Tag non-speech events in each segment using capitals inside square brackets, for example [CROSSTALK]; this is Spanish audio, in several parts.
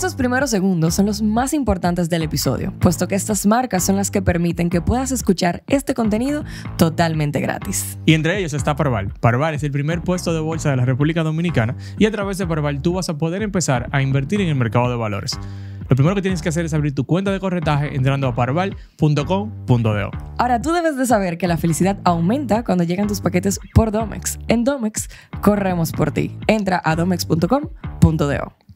Estos primeros segundos son los más importantes del episodio, puesto que estas marcas son las que permiten que puedas escuchar este contenido totalmente gratis. Y entre ellos está Parval. Parval es el primer puesto de bolsa de la República Dominicana y a través de Parval tú vas a poder empezar a invertir en el mercado de valores. Lo primero que tienes que hacer es abrir tu cuenta de corretaje entrando a parval.com.do. Ahora tú debes de saber que la felicidad aumenta cuando llegan tus paquetes por Domex. En Domex corremos por ti. Entra a domex.com.do.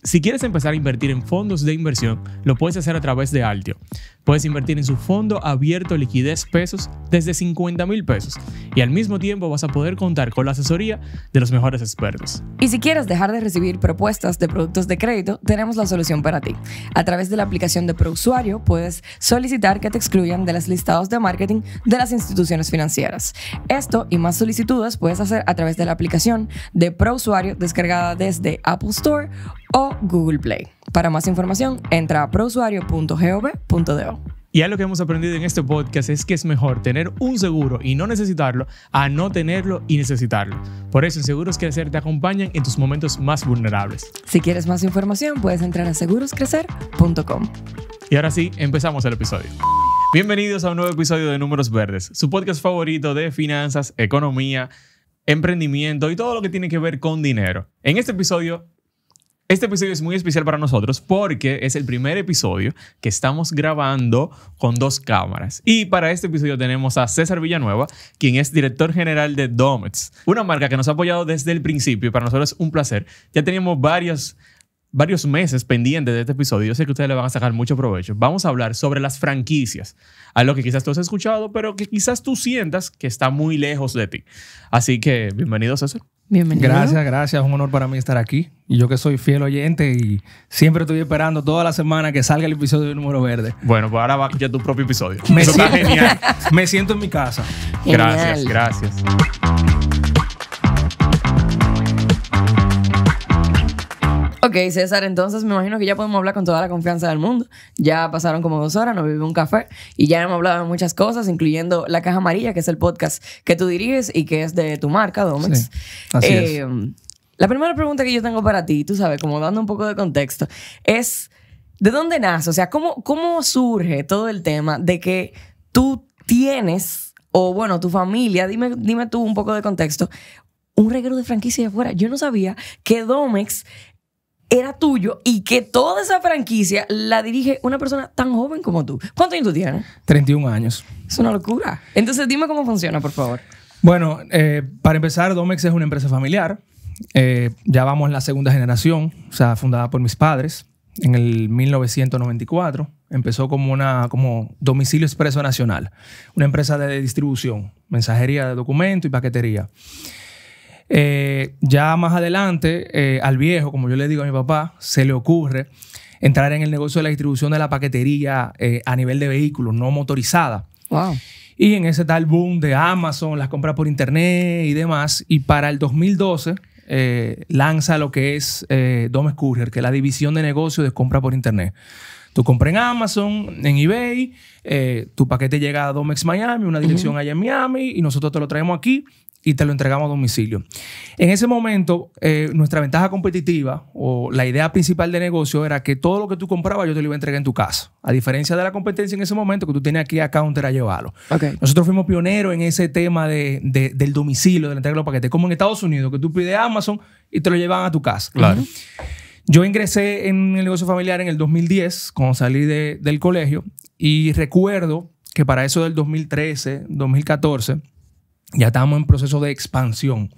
Si quieres empezar a invertir en fondos de inversión, lo puedes hacer a través de Altio. Puedes invertir en su fondo abierto liquidez pesos desde 50 mil pesos y al mismo tiempo vas a poder contar con la asesoría de los mejores expertos. Y si quieres dejar de recibir propuestas de productos de crédito, tenemos la solución para ti. A través de la aplicación de ProUsuario puedes solicitar que te excluyan de los listados de marketing de las instituciones financieras. Esto y más solicitudes puedes hacer a través de la aplicación de ProUsuario descargada desde Apple Store o Google Play. Para más información, entra a prousuario.gov.do. Y algo que hemos aprendido en este podcast es que es mejor tener un seguro y no necesitarlo a no tenerlo y necesitarlo. Por eso en Seguros Crecer te acompañan en tus momentos más vulnerables. Si quieres más información puedes entrar a seguroscrecer.com. Y ahora sí, empezamos el episodio. Bienvenidos a un nuevo episodio de Números Verdes, su podcast favorito de finanzas, economía, emprendimiento y todo lo que tiene que ver con dinero. En este episodio este episodio es muy especial para nosotros porque es el primer episodio que estamos grabando con dos cámaras. Y para este episodio tenemos a César Villanueva, quien es director general de Domets, una marca que nos ha apoyado desde el principio y para nosotros es un placer. Ya teníamos varios varios meses pendientes de este episodio. Yo sé que ustedes le van a sacar mucho provecho. Vamos a hablar sobre las franquicias, a lo que quizás tú has escuchado, pero que quizás tú sientas que está muy lejos de ti. Así que bienvenido, César. Bienvenido. Gracias, gracias. Es un honor para mí estar aquí. Y yo que soy fiel oyente y siempre estoy esperando toda la semana que salga el episodio del número verde. Bueno, pues ahora va a tu propio episodio. Me Eso siento, está genial. [LAUGHS] Me siento en mi casa. Gracias, gracias. Ok, César, entonces me imagino que ya podemos hablar con toda la confianza del mundo. Ya pasaron como dos horas, nos bebimos un café y ya hemos hablado de muchas cosas, incluyendo La Caja Amarilla, que es el podcast que tú diriges y que es de tu marca, Domex. Eh, la primera pregunta que yo tengo para ti, tú sabes, como dando un poco de contexto, es ¿de dónde nace? O sea, ¿cómo, cómo surge todo el tema de que tú tienes, o bueno, tu familia, dime, dime tú un poco de contexto, un reguero de franquicia de afuera. Yo no sabía que Domex era tuyo y que toda esa franquicia la dirige una persona tan joven como tú. ¿Cuántos años tú tienes? 31 años. Es una locura. Entonces dime cómo funciona, por favor. Bueno, eh, para empezar, Domex es una empresa familiar. Eh, ya vamos en la segunda generación, o sea, fundada por mis padres en el 1994. Empezó como, una, como Domicilio Expreso Nacional, una empresa de distribución, mensajería de documentos y paquetería. Eh, ya más adelante, eh, al viejo, como yo le digo a mi papá, se le ocurre entrar en el negocio de la distribución de la paquetería eh, a nivel de vehículos, no motorizada. Y en ese tal boom de Amazon, las compras por internet y demás, y para el 2012 lanza lo que es Domex Courier, que es la división de negocio de compra por internet. Tú compras en Amazon, en eBay, tu paquete llega a Domex Miami, una dirección allá en Miami, y nosotros te lo traemos aquí y te lo entregamos a domicilio. En ese momento, eh, nuestra ventaja competitiva o la idea principal de negocio era que todo lo que tú comprabas yo te lo iba a entregar en tu casa. A diferencia de la competencia en ese momento que tú tenías aquí ir a counter a llevarlo. Nosotros fuimos pioneros en ese tema del domicilio, de la entrega de los paquetes. Como en Estados Unidos, que tú pides Amazon y te lo llevan a tu casa. Claro. Yo ingresé en el negocio familiar en el 2010, cuando salí del colegio, y recuerdo que para eso del 2013, 2014, ya estábamos en proceso de expansión.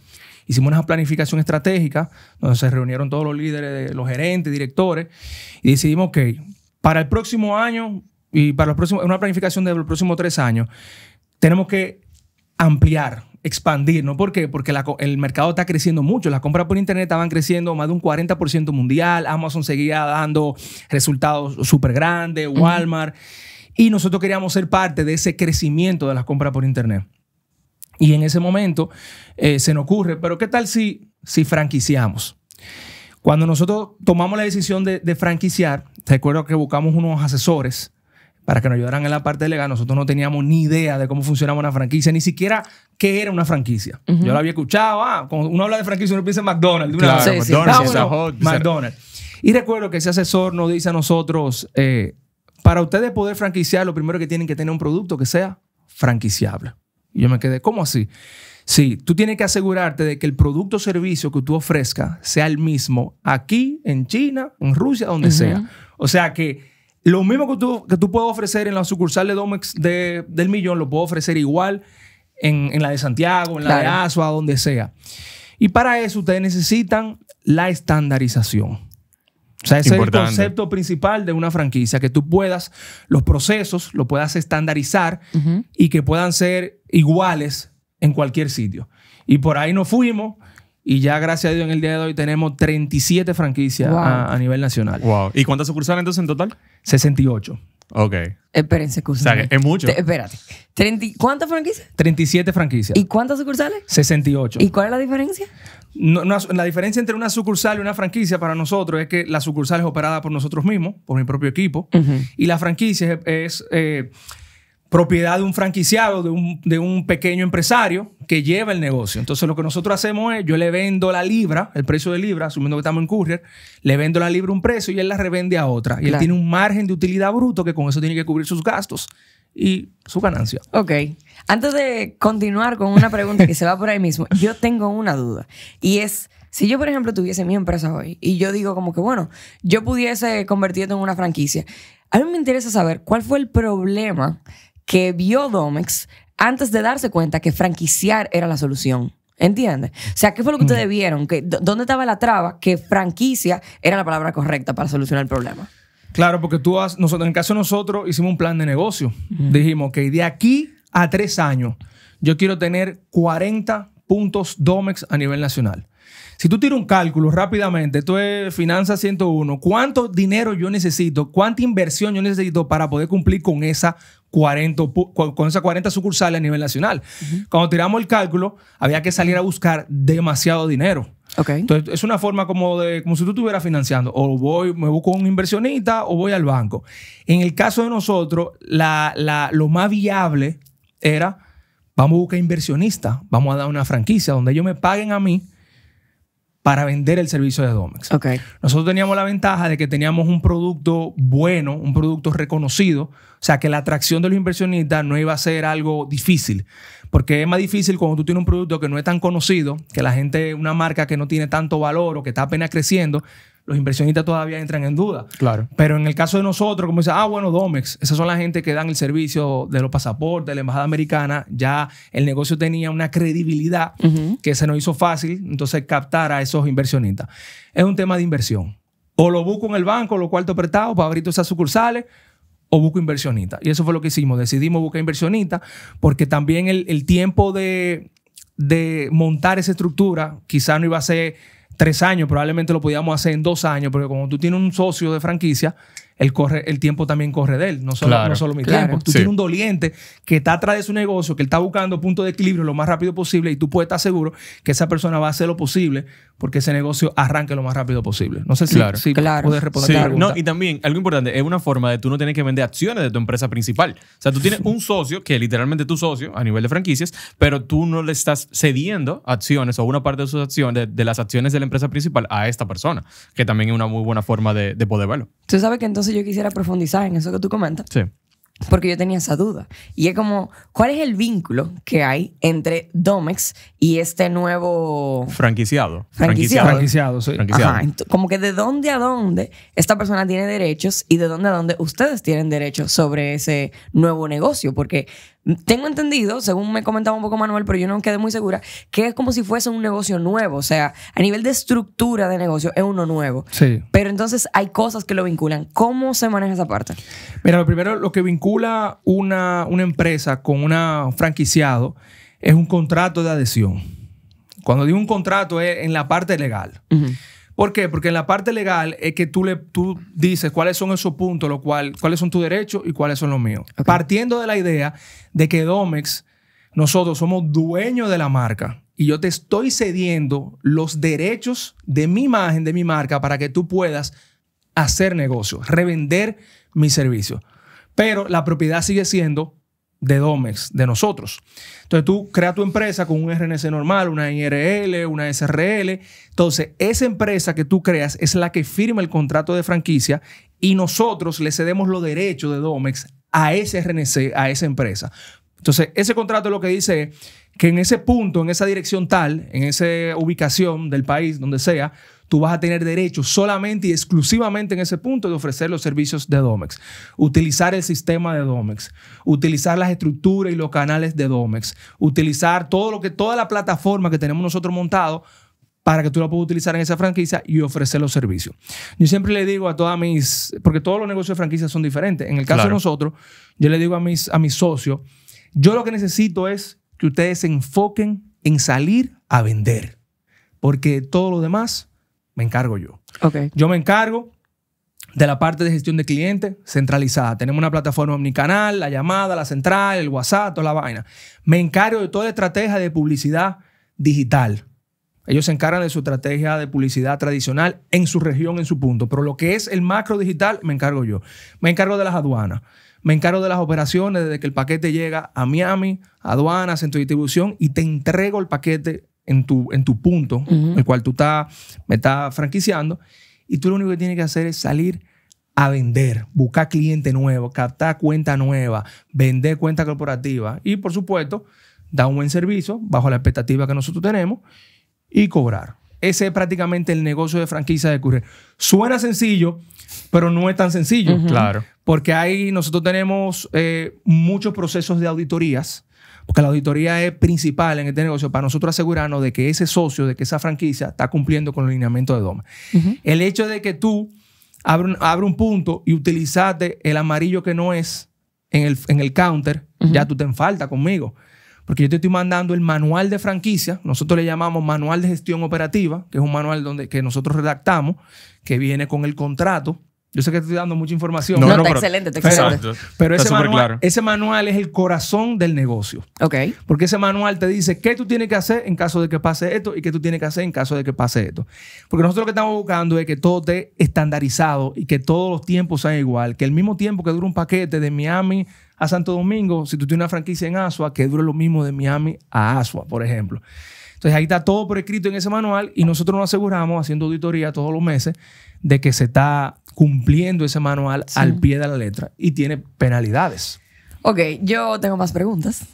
Hicimos una planificación estratégica donde se reunieron todos los líderes, eh, los gerentes, directores, y decidimos, que para el próximo año y para los próximos, una planificación de los próximos tres años, tenemos que ampliar, expandir, ¿no? ¿Por qué? Porque el mercado está creciendo mucho. Las compras por internet estaban creciendo más de un 40% mundial. Amazon seguía dando resultados súper grandes, Walmart. Y nosotros queríamos ser parte de ese crecimiento de las compras por internet. Y en ese momento eh, se nos ocurre, pero ¿qué tal si, si franquiciamos? Cuando nosotros tomamos la decisión de, de franquiciar, recuerdo que buscamos unos asesores para que nos ayudaran en la parte legal. Nosotros no teníamos ni idea de cómo funcionaba una franquicia, ni siquiera qué era una franquicia. Yo la había escuchado. Ah, cuando uno habla de franquicia, uno piensa en McDonald's. McDonald's, McDonald's. Y recuerdo que ese asesor nos dice a nosotros, eh, para ustedes poder franquiciar, lo primero que tienen que tener un producto que sea franquiciable. Y yo me quedé, ¿cómo así? Sí, tú tienes que asegurarte de que el producto o servicio que tú ofrezcas sea el mismo aquí, en China, en Rusia, donde sea. O sea que lo mismo que tú, puedes ofrecer en la sucursal de Domex del Millón, lo puedo ofrecer igual en, la de Santiago, en la de Asua, donde sea. Y para eso ustedes necesitan la estandarización. O sea, ese es el concepto principal de una franquicia, que tú puedas, los procesos, lo puedas estandarizar y que puedan ser iguales en cualquier sitio. Y por ahí nos fuimos. Y ya, gracias a Dios, en el día de hoy tenemos 37 franquicias a, nivel nacional. Wow. ¿Y cuántas sucursales entonces en total? 68. Ok. Espérense, o sea, es mucho. espérate. ¿Cuántas franquicias? 37 franquicias. ¿Y cuántas sucursales? 68. ¿Y cuál es la diferencia? la diferencia entre una sucursal y una franquicia para nosotros es que la sucursal es operada por nosotros mismos, por mi propio equipo, y la franquicia es, eh, propiedad de un franquiciado, de un, pequeño empresario que lleva el negocio. Entonces lo que nosotros hacemos es, yo le vendo la libra, el precio de libra, asumiendo que estamos en courier, le vendo la libra a un precio y él la revende a otra. Y él tiene un margen de utilidad bruto que con eso tiene que cubrir sus gastos y su ganancia. Ok. Antes de continuar con una pregunta que se va por ahí mismo, [LAUGHS] yo tengo una duda. Y es, si yo, por ejemplo, tuviese mi empresa hoy y yo digo como que, bueno, yo pudiese convertirlo en una franquicia, a mí me interesa saber cuál fue el problema que vio Domex antes de darse cuenta que franquiciar era la solución. ¿Entiendes? O sea, ¿qué fue lo que ustedes vieron? ¿Dónde estaba la traba? Que franquicia era la palabra correcta para solucionar el problema. Claro, porque tú has, nosotros, en el caso de nosotros, hicimos un plan de negocio. Dijimos que de aquí a tres años, yo quiero tener 40 puntos Domex a nivel nacional. Si tú tiras un cálculo rápidamente, esto es Finanza 101, ¿cuánto dinero yo necesito? ¿Cuánta inversión yo necesito para poder cumplir con, esa 40, con esas 40 sucursales a nivel nacional? Cuando tiramos el cálculo, había que salir a buscar demasiado dinero. Entonces, es una forma como de, como si tú estuvieras financiando. O voy, me busco un inversionista o voy al banco. En el caso de nosotros, la, lo más viable era, vamos a buscar inversionistas, vamos a dar una franquicia donde ellos me paguen a mí para vender el servicio de Domex. Okay. Nosotros teníamos la ventaja de que teníamos un producto bueno, un producto reconocido, o sea que la atracción de los inversionistas no iba a ser algo difícil. Porque es más difícil cuando tú tienes un producto que no es tan conocido, que la gente, una marca que no tiene tanto valor o que está apenas creciendo, los inversionistas todavía entran en duda. Claro. Pero en el caso de nosotros, como dice, ah, bueno, Domex, esas son la gente que dan el servicio de los pasaportes, de la embajada americana, ya el negocio tenía una credibilidad que se nos hizo fácil, entonces captar a esos inversionistas. Es un tema de inversión. O lo busco en el banco, lo cuarto prestado para abrir todas esas sucursales, busco inversionista. Y eso fue lo que hicimos. Decidimos buscar inversionista porque también el, tiempo de, de montar esa estructura quizá no iba a ser tres años, probablemente lo podíamos hacer en dos años, porque como tú tienes un socio de franquicia, corre, el tiempo también corre de él, no solo, mi tiempo. Tú tienes un doliente que está atrás de su negocio, que él está buscando punto de equilibrio lo más rápido posible y tú puedes estar seguro que esa persona va a hacer lo posible porque ese negocio arranque lo más rápido posible. No sé si, claro. puedes responder. Sí. No, y también, algo importante, es una forma de tú no tienes que vender acciones de tu empresa principal. O sea, tú tienes un socio que es literalmente tu socio a nivel de franquicias, pero tú no le estás cediendo acciones o una parte de sus acciones, de, las acciones de la empresa principal a esta persona, que también es una muy buena forma de, de poder verlo. Tú sabes que entonces yo quisiera profundizar en eso que tú comentas. Sí. Porque yo tenía esa duda. Y es como, ¿cuál es el vínculo que hay entre Domex y este nuevo... Franquiciado. Franquiciado. Franquiciado, Como que de dónde a dónde esta persona tiene derechos y de dónde a dónde ustedes tienen derechos sobre ese nuevo negocio. Porque tengo entendido, según me comentaba un poco Manuel, pero yo no quedé muy segura, que es como si fuese un negocio nuevo. O sea, a nivel de estructura de negocio es uno nuevo. Sí. Pero entonces hay cosas que lo vinculan. ¿Cómo se maneja esa parte? Mira, lo primero, lo que vincula una, una empresa con un franquiciado es un contrato de adhesión. Cuando digo un contrato es en la parte legal. ¿Por qué? Porque en la parte legal es que tú, le, tú dices cuáles son esos puntos, lo cual, cuáles son tus derechos y cuáles son los míos. Partiendo de la idea de que Domex, nosotros somos dueños de la marca y yo te estoy cediendo los derechos de mi imagen, de mi marca, para que tú puedas hacer negocio, revender mi servicio. Pero la propiedad sigue siendo de Domex, de nosotros. Entonces tú creas tu empresa con un RNC normal, una IRL, una SRL. Entonces esa empresa que tú creas es la que firma el contrato de franquicia y nosotros le cedemos los derechos de Domex a ese RNC, a esa empresa. Entonces ese contrato lo que dice es que en ese punto, en esa dirección tal, en esa ubicación del país, donde sea, tú vas a tener derecho solamente y exclusivamente en ese punto de ofrecer los servicios de Domex, utilizar el sistema de Domex, utilizar las estructuras y los canales de Domex, utilizar todo lo que toda la plataforma que tenemos nosotros montado para que tú la puedas utilizar en esa franquicia y ofrecer los servicios. Yo siempre le digo a todas mis, porque todos los negocios de franquicia son diferentes. En el caso de nosotros, yo le digo a mis, a mis socios, yo lo que necesito es que ustedes se enfoquen en salir a vender, porque todo lo demás me encargo yo. Yo me encargo de la parte de gestión de clientes centralizada. Tenemos una plataforma omnicanal, la llamada, la central, el WhatsApp, toda la vaina. Me encargo de toda estrategia de publicidad digital. Ellos se encargan de su estrategia de publicidad tradicional en su región, en su punto. Pero lo que es el macro digital, me encargo yo. Me encargo de las aduanas. Me encargo de las operaciones desde que el paquete llega a Miami, aduanas, centro de distribución, y te entrego el paquete en tu, en tu punto, en el cual tú está me estás franquiciando, y tú lo único que tienes que hacer es salir a vender, buscar cliente nuevo, captar cuenta nueva, vender cuenta corporativa y, por supuesto, dar un buen servicio bajo la expectativa que nosotros tenemos y cobrar. Ese es prácticamente el negocio de franquicia de Courier. Suena sencillo, pero no es tan sencillo. Claro. Porque ahí nosotros tenemos eh, muchos procesos de auditorías porque la auditoría es principal en este negocio para nosotros asegurarnos de que ese socio, de que esa franquicia está cumpliendo con el lineamiento de DOMA. El hecho de que tú abres un punto y utilizaste el amarillo que no es en el, counter, ya tú te en falta conmigo. Porque yo te estoy mandando el manual de franquicia, nosotros le llamamos manual de gestión operativa, que es un manual donde, que nosotros redactamos, que viene con el contrato yo sé que estoy dando mucha información. No, está excelente, está excelente. Pero, ese, manual, es el corazón del negocio. Ok. Porque ese manual te dice qué tú tienes que hacer en caso de que pase esto y qué tú tienes que hacer en caso de que pase esto. Porque nosotros lo que estamos buscando es que todo esté estandarizado y que todos los tiempos sean igual. Que el mismo tiempo que dure un paquete de Miami a Santo Domingo, si tú tienes una franquicia en Asua, que dure lo mismo de Miami a Asua, por ejemplo. Entonces ahí está todo por en ese manual y nosotros nos aseguramos haciendo auditoría todos los meses de que se está cumpliendo ese manual al pie de la letra y tiene penalidades. Ok, yo tengo más preguntas.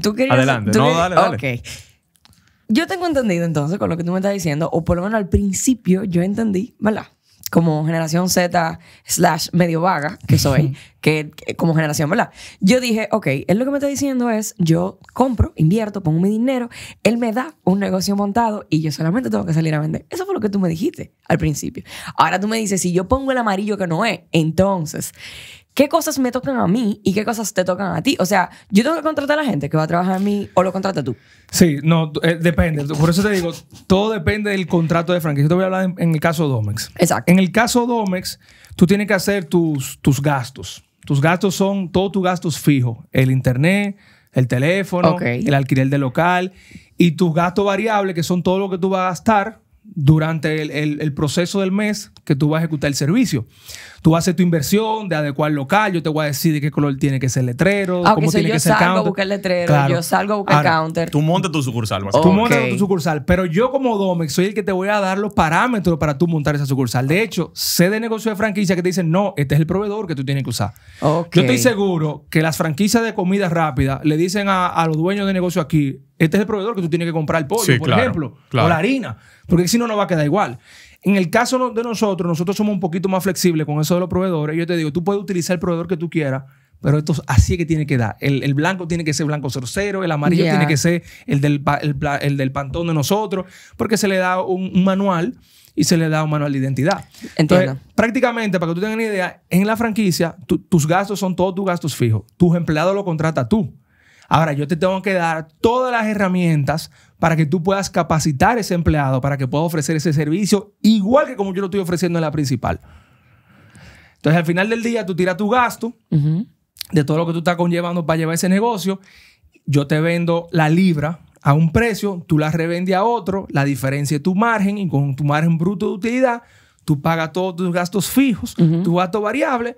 ¿Tú querías, Adelante, no, dale, dale. Okay. Yo tengo entendido entonces con lo que tú me estás diciendo, o por lo menos al principio yo entendí, ¿verdad? como generación Z slash medio vaga que soy, [LAUGHS] que, como generación, ¿verdad? Yo dije, ok, él lo que me está diciendo es, yo compro, invierto, pongo mi dinero, él me da un negocio montado y yo solamente tengo que salir a vender. Eso fue lo que tú me dijiste al principio. Ahora tú me dices, si yo pongo el amarillo que no es, entonces qué cosas me tocan a mí y qué cosas te tocan a ti. O sea, yo tengo que contratar a la gente que va a trabajar a mí o lo contrata tú. Sí, no, eh, depende. Por eso te digo, todo depende del contrato de franquicia. Yo te voy a hablar en, el caso Domex. Exacto. En el caso Domex, tú tienes que hacer tus, tus gastos. Tus gastos son todos tus gastos fijos. El internet, el teléfono, el alquiler del local y tus gastos variables, que son todo lo que tú vas a gastar durante el proceso del mes que tú vas a ejecutar el servicio. Tú haces tu inversión de adecuar local, yo te voy a decir de qué color tiene que ser el letrero, cómo tiene que ser Yo salgo a buscar el letrero, yo salgo a buscar counter. Tú montas tu sucursal. Okay. Tú montas tu sucursal, pero yo como Domex soy el que te voy a dar los parámetros para tú montar esa sucursal. De hecho, sé de negocios de franquicia que te dicen, no, este es el proveedor que tú tienes que usar. Yo estoy seguro que las franquicias de comida rápida le dicen a, los dueños de negocio aquí, este es el proveedor que tú tienes que comprar el pollo, por ejemplo, o la harina, porque si no, no va a quedar igual. En el caso de nosotros, nosotros somos un poquito más flexibles con eso de los proveedores. Yo te digo, tú puedes utilizar el proveedor que tú quieras, pero esto así es que tiene que dar. El, blanco tiene que ser blanco sorcero, el amarillo tiene que ser el del, el, del, pantón de nosotros, porque se le da un, manual y se le da un manual de identidad. Entonces, prácticamente, para que tú tengas una idea, en la franquicia tus gastos son todos tus gastos fijos. Tus empleados lo contrata tú. Ahora, yo te tengo que dar todas las herramientas para que tú puedas capacitar a ese empleado, para que pueda ofrecer ese servicio igual que como yo lo estoy ofreciendo en la principal. Entonces, al final del día, tú tiras tu gasto de todo lo que tú estás conllevando para llevar ese negocio. Yo te vendo la libra a un precio, tú la revendes a otro, la diferencia es tu margen y con tu margen bruto de utilidad, tú pagas todos tus gastos fijos, tu gasto variable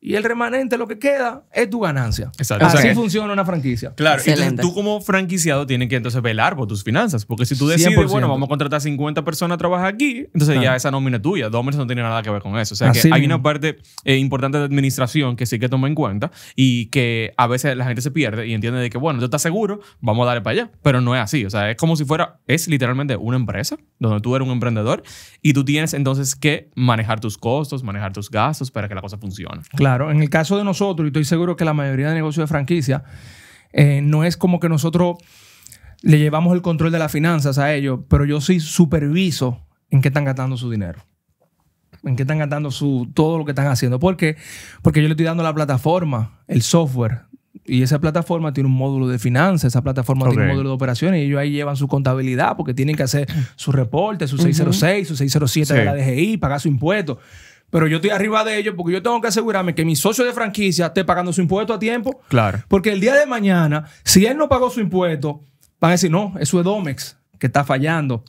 y el remanente, lo que queda, es tu ganancia. Así funciona una franquicia. Claro, entonces tú como franquiciado tienes que entonces velar por tus finanzas, porque si tú decides, bueno, vamos a contratar 50 personas a trabajar aquí, entonces ya esa nómina es tuya, meses no tiene nada que ver con eso. O sea, que hay una parte eh, importante de administración que sí que toma en cuenta y que a veces la gente se pierde y entiende de que, bueno, yo estás seguro, vamos a darle para allá, pero no es así. O sea, es como si fuera, es literalmente una empresa donde tú eres un emprendedor y tú tienes entonces que manejar tus costos, manejar tus gastos para que la cosa funcione. Claro. Claro, en el caso de nosotros, y estoy seguro que la mayoría de negocios de franquicia, eh, no es como que nosotros le llevamos el control de las finanzas a ellos, pero yo sí superviso en qué están gastando su dinero en qué están gastando su, todo lo que están haciendo. ¿Por qué? Porque yo le estoy dando la plataforma, el software. Y esa plataforma tiene un módulo de finanzas, esa plataforma tiene un módulo de operaciones y ellos ahí llevan su contabilidad porque tienen que hacer su reporte, su 606, su 607 de la DGI, pagar su impuesto pero yo estoy arriba de ellos porque yo tengo que asegurarme que mi socio de franquicia esté pagando su impuesto a tiempo. Claro. Porque el día de mañana, si él no pagó su impuesto, van a decir, no, eso es Domex que está fallando.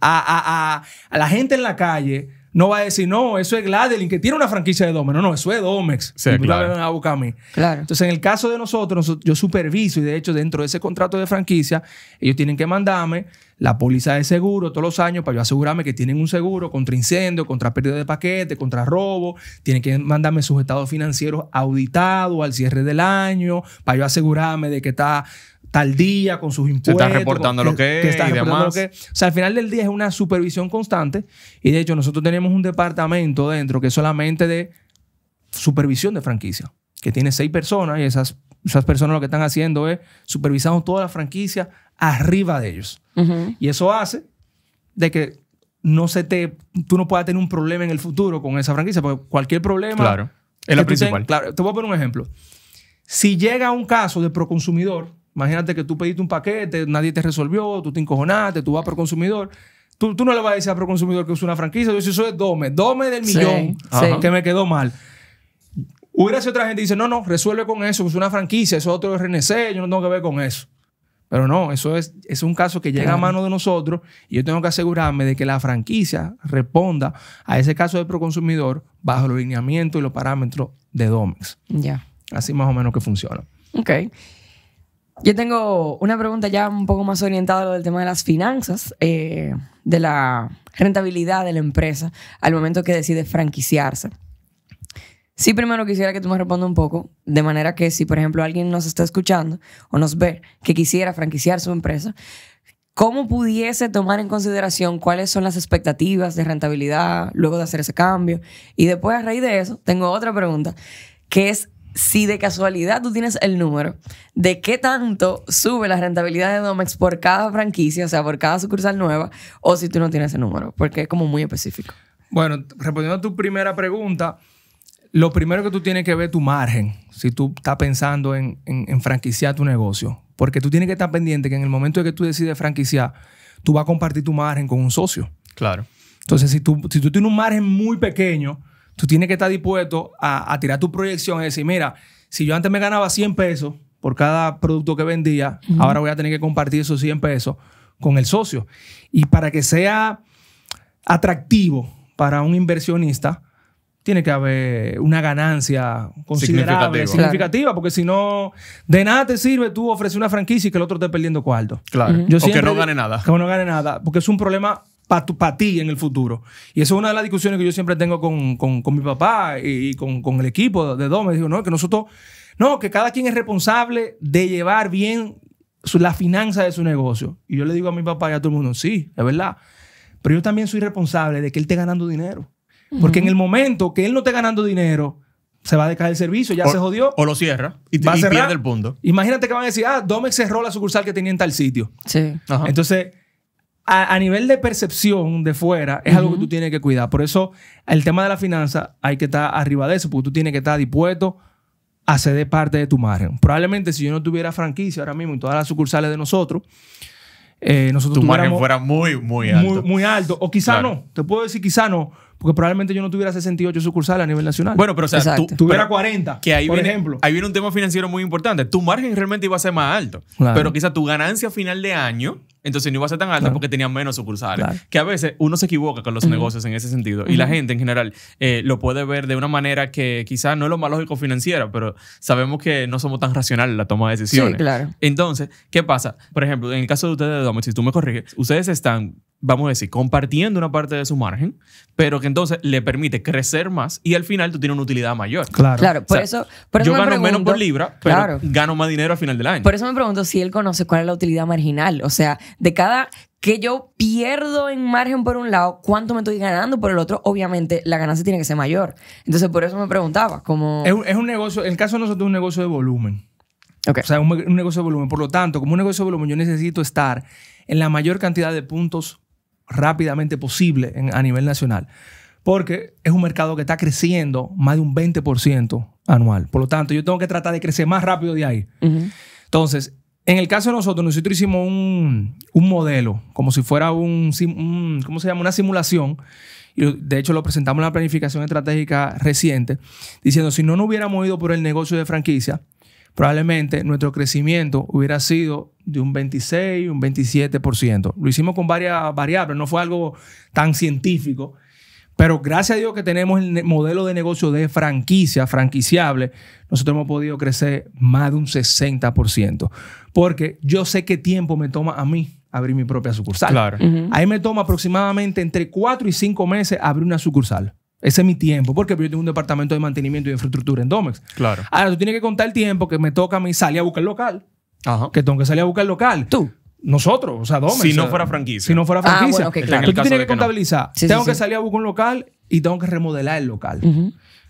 a la gente en la calle no va a decir, no, eso es Gladelin, que tiene una franquicia de Domex. No, no, eso es Domex. Sí, y claro. a buscar a mí. Claro. Entonces, en el caso de nosotros, yo superviso y de hecho, dentro de ese contrato de franquicia, ellos tienen que mandarme la póliza de seguro todos los años para yo asegurarme que tienen un seguro contra incendio, contra pérdida de paquete, contra robo. Tienen que mandarme sus estados financieros auditados al cierre del año para yo asegurarme de que está tal día con sus impuestos. están reportando lo que, es, y demás. o sea, al final del día es una supervisión constante y de hecho nosotros tenemos un departamento dentro que es solamente de supervisión de franquicia, que tiene seis personas y esas, esas personas lo que están haciendo es supervisando toda la franquicia arriba de ellos. Y eso hace de que no se te, tú no puedas tener un problema en el futuro con esa franquicia, porque cualquier problema... Claro, es la principal. te voy a poner un ejemplo. Si llega un caso de proconsumidor, Imagínate que tú pediste un paquete, nadie te resolvió, tú te encojonaste, tú vas por consumidor. Tú, no le vas a decir a ProConsumidor que es una franquicia. Yo, eso es Dome, Dome del millón, que me quedó mal. Hubiera sido otra gente dice, no, no, resuelve con eso, es una franquicia, eso es otro RNC, yo no tengo que ver con eso. Pero no, eso es, es un caso que llega a mano de nosotros y yo tengo que asegurarme de que la franquicia responda a ese caso de proconsumidor bajo los lineamientos y los parámetros de DOME. Ya. Así más o menos que funciona. Ok. Yo tengo una pregunta ya un poco más orientada a lo del tema de las finanzas, eh, de la rentabilidad de la empresa al momento que decide franquiciarse. Sí, primero quisiera que tú me respondas un poco, de manera que si, por ejemplo, alguien nos está escuchando o nos ve que quisiera franquiciar su empresa, ¿cómo pudiese tomar en consideración cuáles son las expectativas de rentabilidad luego de hacer ese cambio? Y después, a raíz de eso, tengo otra pregunta, que es si de casualidad tú tienes el número de qué tanto sube la rentabilidad de Domex por cada franquicia, o sea, por cada sucursal nueva, o si tú no tienes el número, porque es como muy específico. Bueno, respondiendo a tu primera pregunta, lo primero que tú tienes que ver es tu margen, si tú estás pensando en, franquiciar tu negocio, porque tú tienes que estar pendiente que en el momento de que tú decides franquiciar, tú vas a compartir tu margen con un socio. Claro. Entonces, si si tú tienes un margen muy pequeño, tú tienes que estar dispuesto a, tirar tu proyección y decir, mira, si yo antes me ganaba 100 pesos por cada producto que vendía, ahora voy a tener que compartir esos 100 pesos con el socio. Y para que sea atractivo para un inversionista, tiene que haber una ganancia considerable, significativa, porque si no, de nada te sirve tú ofrecer una franquicia y que el otro esté perdiendo cuarto. Claro. o que no gane nada. Que no gane nada, porque es un problema para ti en el futuro. Y eso es una de las discusiones que yo siempre tengo con, mi papá y, con, el equipo de Dome. Digo, no, que nosotros, no, que cada quien es responsable de llevar bien la finanza de su negocio. Y yo le digo a mi papá y a todo el mundo, sí, es verdad. Pero yo también soy responsable de que él esté ganando dinero. Porque en el momento que él no esté ganando dinero, se va a dejar el servicio, ya se jodió. O lo cierra y, va pierde el punto. Imagínate que van a decir, ah, Dome cerró la sucursal que tenía en tal sitio. Sí. Entonces a, nivel de percepción de fuera, es algo que tú tienes que cuidar. Por eso, el tema de la finanza, hay que estar arriba de eso, porque tú tienes que estar dispuesto a ceder parte de tu margen. Probablemente si yo no tuviera franquicia ahora mismo en todas las sucursales de nosotros, eh, nosotros tu margen fuera muy, muy alto. Muy, alto. O quizá no. Te puedo decir quizá no. Porque probablemente yo no tuviera 68 sucursales a nivel nacional. Bueno, pero si tú, tuviera 40, que ahí por viene, ejemplo. Ahí viene un tema financiero muy importante. Tu margen realmente iba a ser más alto. Pero quizá tu ganancia a final de año entonces no iba a ser tan alta porque tenían menos sucursales. Que a veces uno se equivoca con los negocios en ese sentido. Y la gente en general eh, lo puede ver de una manera que quizás no es lo más lógico financiera, pero sabemos que no somos tan racionales en la toma de decisiones. Sí, claro. Entonces, ¿qué pasa? Por ejemplo, en el caso de ustedes de si tú me corriges, ustedes están vamos a decir, compartiendo una parte de su margen, pero que entonces le permite crecer más y al final tú tienes una utilidad mayor. Claro. Claro, por eso. Por yo gano menos por libra, pero gano más dinero al final del año. Por eso me pregunto si él conoce cuál es la utilidad marginal. O sea, de cada que yo pierdo en margen por un lado, cuánto me estoy ganando por el otro, obviamente la ganancia tiene que ser mayor. Entonces, por eso me preguntaba, como... Es un, negocio, el caso de nosotros es un negocio de volumen. O sea, un, un negocio de volumen. Por lo tanto, como un negocio de volumen, yo necesito estar en la mayor cantidad de puntos rápidamente posible a nivel nacional. Porque es un mercado que está creciendo más de un 20% anual. Por lo tanto, yo tengo que tratar de crecer más rápido de ahí. Entonces, en el caso de nosotros, nosotros hicimos un, modelo, como si fuera un, ¿cómo se llama? Una simulación. Y de hecho, lo presentamos en la planificación estratégica reciente, diciendo, si no nos hubiéramos ido por el negocio de franquicia, probablemente nuestro crecimiento hubiera sido de un 26, un 27%. Lo hicimos con varias variables, no fue algo tan científico, pero gracias a Dios que tenemos el modelo de negocio de franquicia, franquiciable, nosotros hemos podido crecer más de un 60%. Porque yo sé qué tiempo me toma a mí abrir mi propia sucursal. Claro. Ahí me toma aproximadamente entre 4 y 5 meses abrir una sucursal. Ese es mi tiempo, porque yo tengo un departamento de mantenimiento y de infraestructura en Domex. Claro. Ahora tú tienes que contar el tiempo que me toca a mí salir a buscar local. Ajá. Que tengo que salir a buscar local. Tú. Nosotros, o sea, Dome. Si no fuera franquicia. Si no fuera franquicia. Ah, bueno, claro. Tú, tienes que, contabilizar. tengo que salir a buscar un local y tengo que remodelar el local.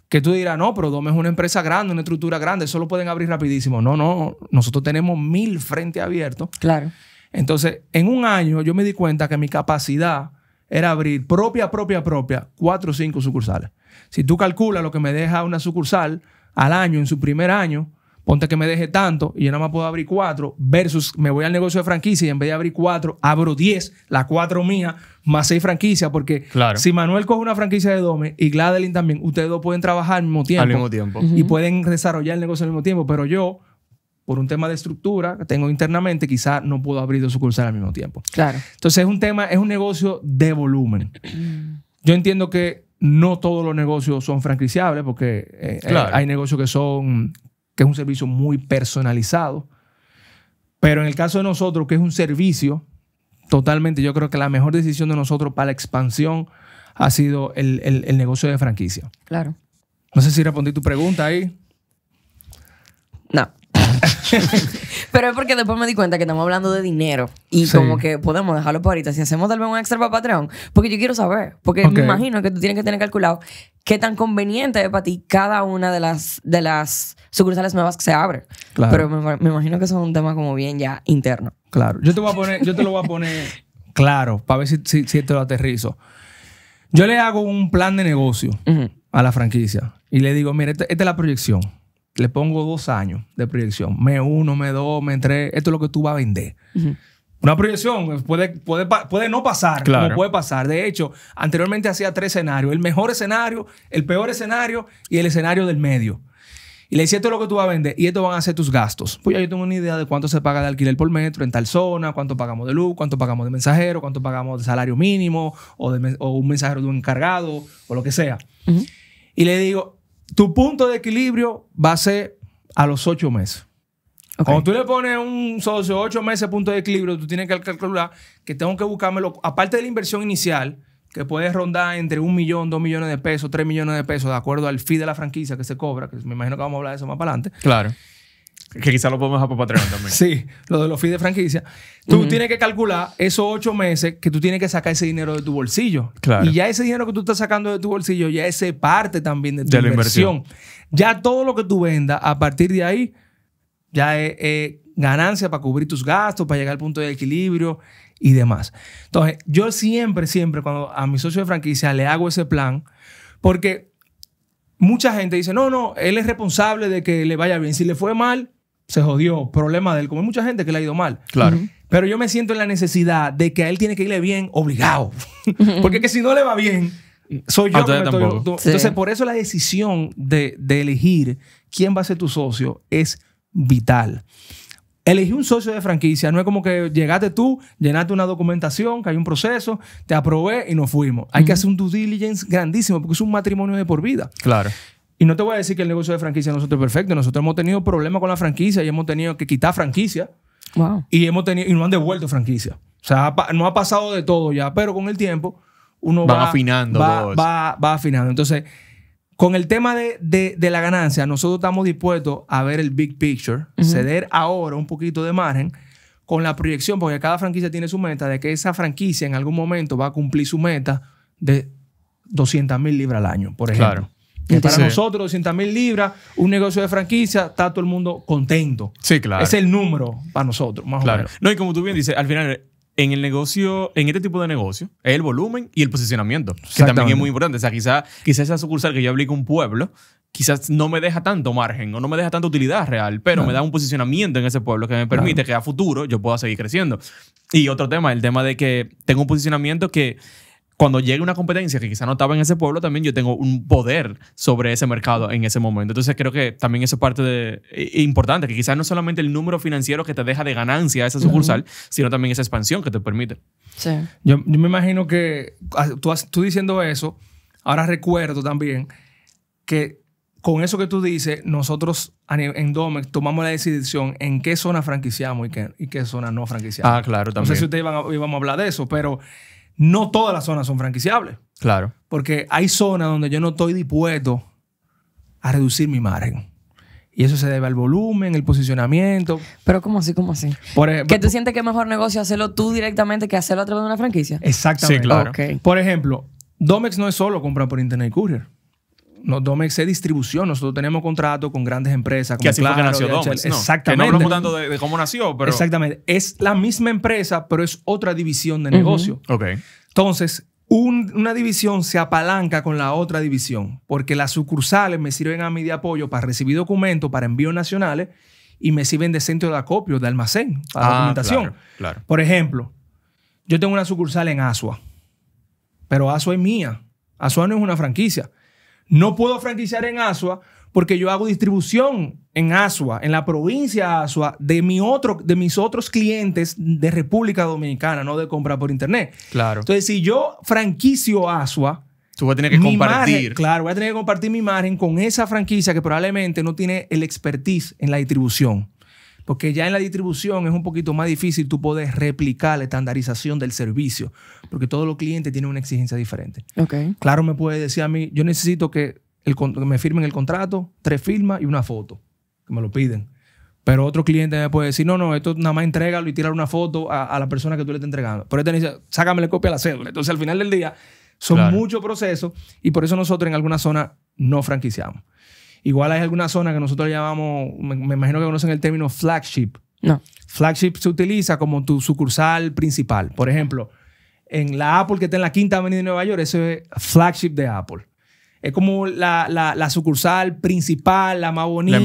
Que tú dirás, no, pero Dome es una empresa grande, una estructura grande, solo pueden abrir rapidísimo. No, no, nosotros tenemos mil frente abiertos. Claro. Entonces, en un año yo me di cuenta que mi capacidad era abrir propia, propia, propia, cuatro o cinco sucursales. Si tú calculas lo que me deja una sucursal al año, en su primer año, ponte que me deje tanto y yo nada más puedo abrir cuatro, versus me voy al negocio de franquicia y en vez de abrir cuatro, abro diez, las cuatro mías, más seis franquicias, porque claro. si Manuel coge una franquicia de Dome y Gladelin también, ustedes dos pueden trabajar al mismo tiempo. Al mismo tiempo. Y pueden desarrollar el negocio al mismo tiempo, pero yo, por un tema de estructura que tengo internamente, quizás no puedo abrir dos sucursales al mismo tiempo. Claro. Entonces es un tema, es un negocio de volumen. Mm. Yo entiendo que no todos los negocios son franquiciables, porque eh, eh, hay negocios que son que es un servicio muy personalizado. Pero en el caso de nosotros, que es un servicio, totalmente yo creo que la mejor decisión de nosotros para la expansión ha sido el, negocio de franquicia. Claro. No sé si respondí tu pregunta ahí. No. [LAUGHS] Pero es porque después me di cuenta que estamos hablando de dinero y como que podemos dejarlo por ahorita. Si hacemos tal vez un extra para Patreon, porque yo quiero saber, porque me imagino que tú tienes que tener calculado qué tan conveniente es para ti cada una de las, de las sucursales nuevas que se abren. Pero me, imagino que eso es un tema como bien ya interno. Claro. Yo te, voy a poner, yo te lo voy a poner [LAUGHS] claro para ver si, si, te lo aterrizo. Yo le hago un plan de negocio a la franquicia y le digo, mire, esta es la proyección le pongo dos años de proyección, me uno, me dos, me tres, esto es lo que tú vas a vender. Una proyección puede, puede, puede no pasar, claro. puede pasar. De hecho, anteriormente hacía tres escenarios, el mejor escenario, el peor escenario y el escenario del medio. Y le decía, esto es lo que tú vas a vender y esto van a ser tus gastos. Pues ya yo tengo una idea de cuánto se paga de alquiler por metro en tal zona, cuánto pagamos de luz, cuánto pagamos de mensajero, cuánto pagamos de salario mínimo o, de, un mensajero de un encargado o lo que sea. Y le digo, tu punto de equilibrio va a ser a los ocho meses. Cuando tú le pones un socio ocho meses punto de equilibrio, tú tienes que calcular que tengo que buscármelo, aparte de la inversión inicial, que puede rondar entre un millón, dos millones de pesos, tres millones de pesos, de acuerdo al fee de la franquicia que se cobra, que me imagino que vamos a hablar de eso más para adelante. Claro. Que quizá lo podemos dejar para Patreon también. [LAUGHS] sí, lo de los fees de franquicia. Tú tienes que calcular esos ocho meses que tú tienes que sacar ese dinero de tu bolsillo. Y ya ese dinero que tú estás sacando de tu bolsillo ya es parte también de tu inversión. Ya todo lo que tú vendas a partir de ahí ya es, ganancia para cubrir tus gastos, para llegar al punto de equilibrio y demás. Entonces, yo siempre, siempre, cuando a mi socio de franquicia le hago ese plan, porque mucha gente dice, no, no, él es responsable de que le vaya bien. Si le fue mal, se jodió, problema de él, como hay mucha gente que le ha ido mal. Claro. Pero yo me siento en la necesidad de que a él tiene que irle bien obligado. Porque que si no le va bien, soy yo. Ah, que Entonces, por eso la decisión de, elegir quién va a ser tu socio es vital. Elegí un socio de franquicia. No es como que llegaste tú, llenaste una documentación, que hay un proceso, te aprobé y nos fuimos. Hay que hacer un due diligence grandísimo porque es un matrimonio de por vida. Claro. Y no te voy a decir que el negocio de franquicia nosotros es perfecto. Nosotros hemos tenido problemas con la franquicia y hemos tenido que quitar franquicia. Y hemos tenido, y no han devuelto franquicia. O sea, no ha pasado de todo ya, pero con el tiempo uno va, afinando. Va, afinando. Entonces, con el tema de, la ganancia, nosotros estamos dispuestos a ver el big picture, ceder ahora un poquito de margen con la proyección, porque cada franquicia tiene su meta, de que esa franquicia en algún momento va a cumplir su meta de 200 mil libras al año, por ejemplo. Claro para nosotros, 200 mil libras, un negocio de franquicia, está todo el mundo contento. Sí, claro. Es el número para nosotros, más o menos. No, y como tú bien dices, al final, en el negocio, en este tipo de negocio, es el volumen y el posicionamiento, que también es muy importante. O sea, quizás esa sucursal que yo aplico un pueblo, quizás no me deja tanto margen o no me deja tanta utilidad real, pero me da un posicionamiento en ese pueblo que me permite que a futuro yo pueda seguir creciendo. Y otro tema, el tema de que tengo un posicionamiento que cuando llegue una competencia que quizá no estaba en ese pueblo, también yo tengo un poder sobre ese mercado en ese momento. Entonces creo que también eso es parte de, importante, que quizás no solamente el número financiero que te deja de ganancia esa sucursal, sino también esa expansión que te permite. Sí. Yo, me imagino que ah, tú, tú diciendo eso, ahora recuerdo también que con eso que tú dices, nosotros en Domex tomamos la decisión en qué zona franquiciamos y qué, y qué zona no franquiciamos. Ah, claro, también. No sé si ustedes iban a, a hablar de eso, pero no todas las zonas son franquiciables. Claro. Porque hay zonas donde yo no estoy dispuesto a reducir mi margen. Y eso se debe al volumen, el posicionamiento. Pero ¿cómo así? ¿Cómo así? que tú sientes que es mejor negocio hacerlo tú directamente que hacerlo a través de una franquicia. Exactamente. Sí, claro. Por ejemplo, Domex no es solo comprar por internet y courier no, es distribución. Nosotros tenemos contratos con grandes empresas. Como que así fue que nació Exactamente. Que no hablamos tanto de, cómo nació, pero... Exactamente. Es la misma empresa, pero es otra división de negocio. Ok. Entonces, una división se apalanca con la otra división, porque las sucursales me sirven a mí de apoyo para recibir documentos, para envíos nacionales, y me sirven de centro de acopio, de almacén, para ah, documentación. Por ejemplo, yo tengo una sucursal en Asua, pero Asua es mía. Asua no es una franquicia. No puedo franquiciar en Asua porque yo hago distribución en Asua, en la provincia de Asua, de, mi otro, de mis otros clientes de República Dominicana, no de compra por internet. Claro. Entonces, si yo franquicio Asua, Tú vas a tener que compartir. claro, voy a tener que compartir mi margen con esa franquicia que probablemente no tiene el expertise en la distribución. Porque ya en la distribución es un poquito más difícil tú poder replicar la estandarización del servicio, porque todos los clientes tienen una exigencia diferente. Okay. Claro, me puede decir a mí, yo necesito que, el, me firmen el contrato, tres firmas y una foto, que me lo piden. Pero otro cliente me puede decir, no, no, esto nada más entrégalo y tirar una foto a, la persona que tú le estás entregando. Por eso te dice, sácame la copia de la cédula. Entonces, al final del día, son muchos procesos y por eso nosotros en alguna zona no franquiciamos. Igual hay alguna zona que nosotros llamamos, me, imagino que conocen el término flagship. No. Flagship se utiliza como tu sucursal principal. Por ejemplo, en la Apple que está en la Quinta Avenida de Nueva York, eso es flagship de Apple. Es como la, sucursal principal, la más bonita,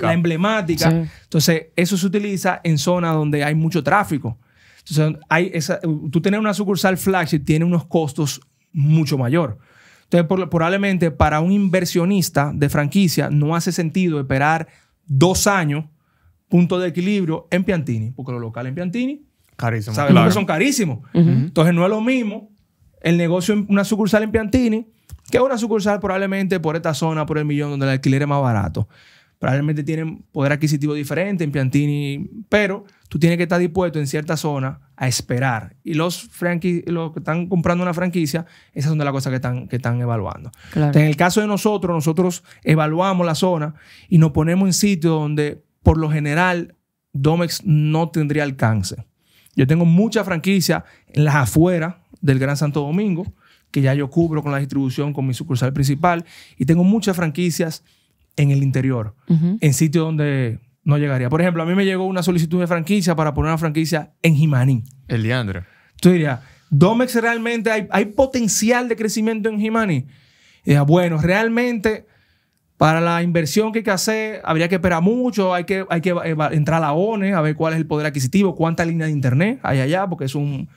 la emblemática. Entonces, eso se utiliza en zonas donde hay mucho tráfico. Entonces, hay esa, tú tener una sucursal flagship tiene unos costos mucho mayor. Entonces, probablemente para un inversionista de franquicia no hace sentido esperar dos años, punto de equilibrio, en Piantini, porque los locales en Piantini son carísimos. Entonces, no es lo mismo el negocio en una sucursal en Piantini que una sucursal probablemente por esta zona, por el millón, donde el alquiler es más barato probablemente tienen poder adquisitivo diferente en Piantini, pero tú tienes que estar dispuesto en cierta zona a esperar. Y los, los que están comprando una franquicia, esas son de las cosas que están, que están evaluando. en el caso de nosotros, nosotros evaluamos la zona y nos ponemos en sitio donde, por lo general, Domex no tendría alcance. Yo tengo muchas franquicias en las afueras del Gran Santo Domingo, que ya yo cubro con la distribución, con mi sucursal principal, y tengo muchas franquicias en el interior, en sitios donde no llegaría. Por ejemplo, a mí me llegó una solicitud de franquicia para poner una franquicia en Jimani. El Leandro. Tú dirías, ¿Domex realmente hay, potencial de crecimiento en Jimani? bueno, realmente para la inversión que hay que hacer habría que esperar mucho, hay que, hay que entrar a la ONE a ver cuál es el poder adquisitivo, cuánta línea de internet hay allá, porque es un,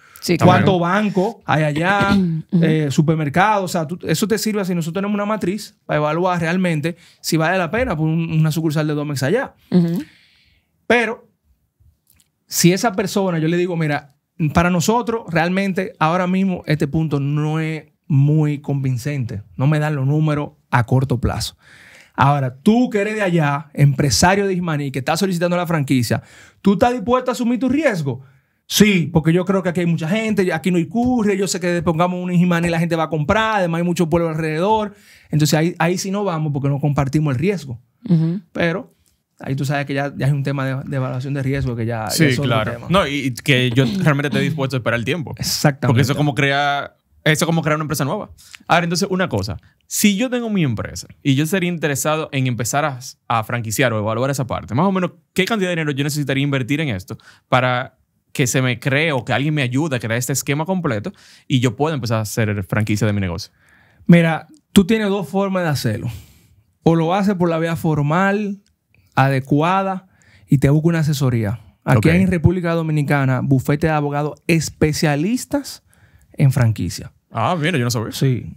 cuánto banco hay allá, [CLEARS THROAT] eh, supermercados. O sea, eso te sirve si nosotros tenemos una matriz para evaluar realmente si vale la pena por una sucursal de Domex allá. Pero si esa persona, yo le digo, mira, para nosotros realmente ahora mismo este punto no es muy convincente. No me dan los números a corto plazo. Ahora, tú que eres de allá, empresario de hismaní, que estás solicitando la franquicia, ¿tú estás dispuesto a asumir tu riesgo? Sí, porque yo creo que aquí hay mucha gente, aquí no hay curre, yo sé que pongamos un y la gente va a comprar, además hay mucho pueblo alrededor, entonces ahí, sí no vamos porque no compartimos el riesgo. Pero ahí tú sabes que ya, ya es un tema de, evaluación de riesgo que ya... Sí, tema. es claro. No, y, que yo realmente estoy dispuesto a esperar el tiempo. Exactamente. Porque eso como crea... Eso es como crear una empresa nueva. Ahora, entonces, una cosa. Si yo tengo mi empresa y yo sería interesado en empezar a, a franquiciar o evaluar esa parte, más o menos, ¿qué cantidad de dinero yo necesitaría invertir en esto para que se me cree o que alguien me ayude a crear este esquema completo y yo puedo empezar a hacer franquicia de mi negocio? Mira, tú tienes dos formas de hacerlo. O lo haces por la vía formal, adecuada, y te busca una asesoría. Aquí en República Dominicana bufete de abogados especialistas en franquicia. Ah, mira, yo no sabía. Sí.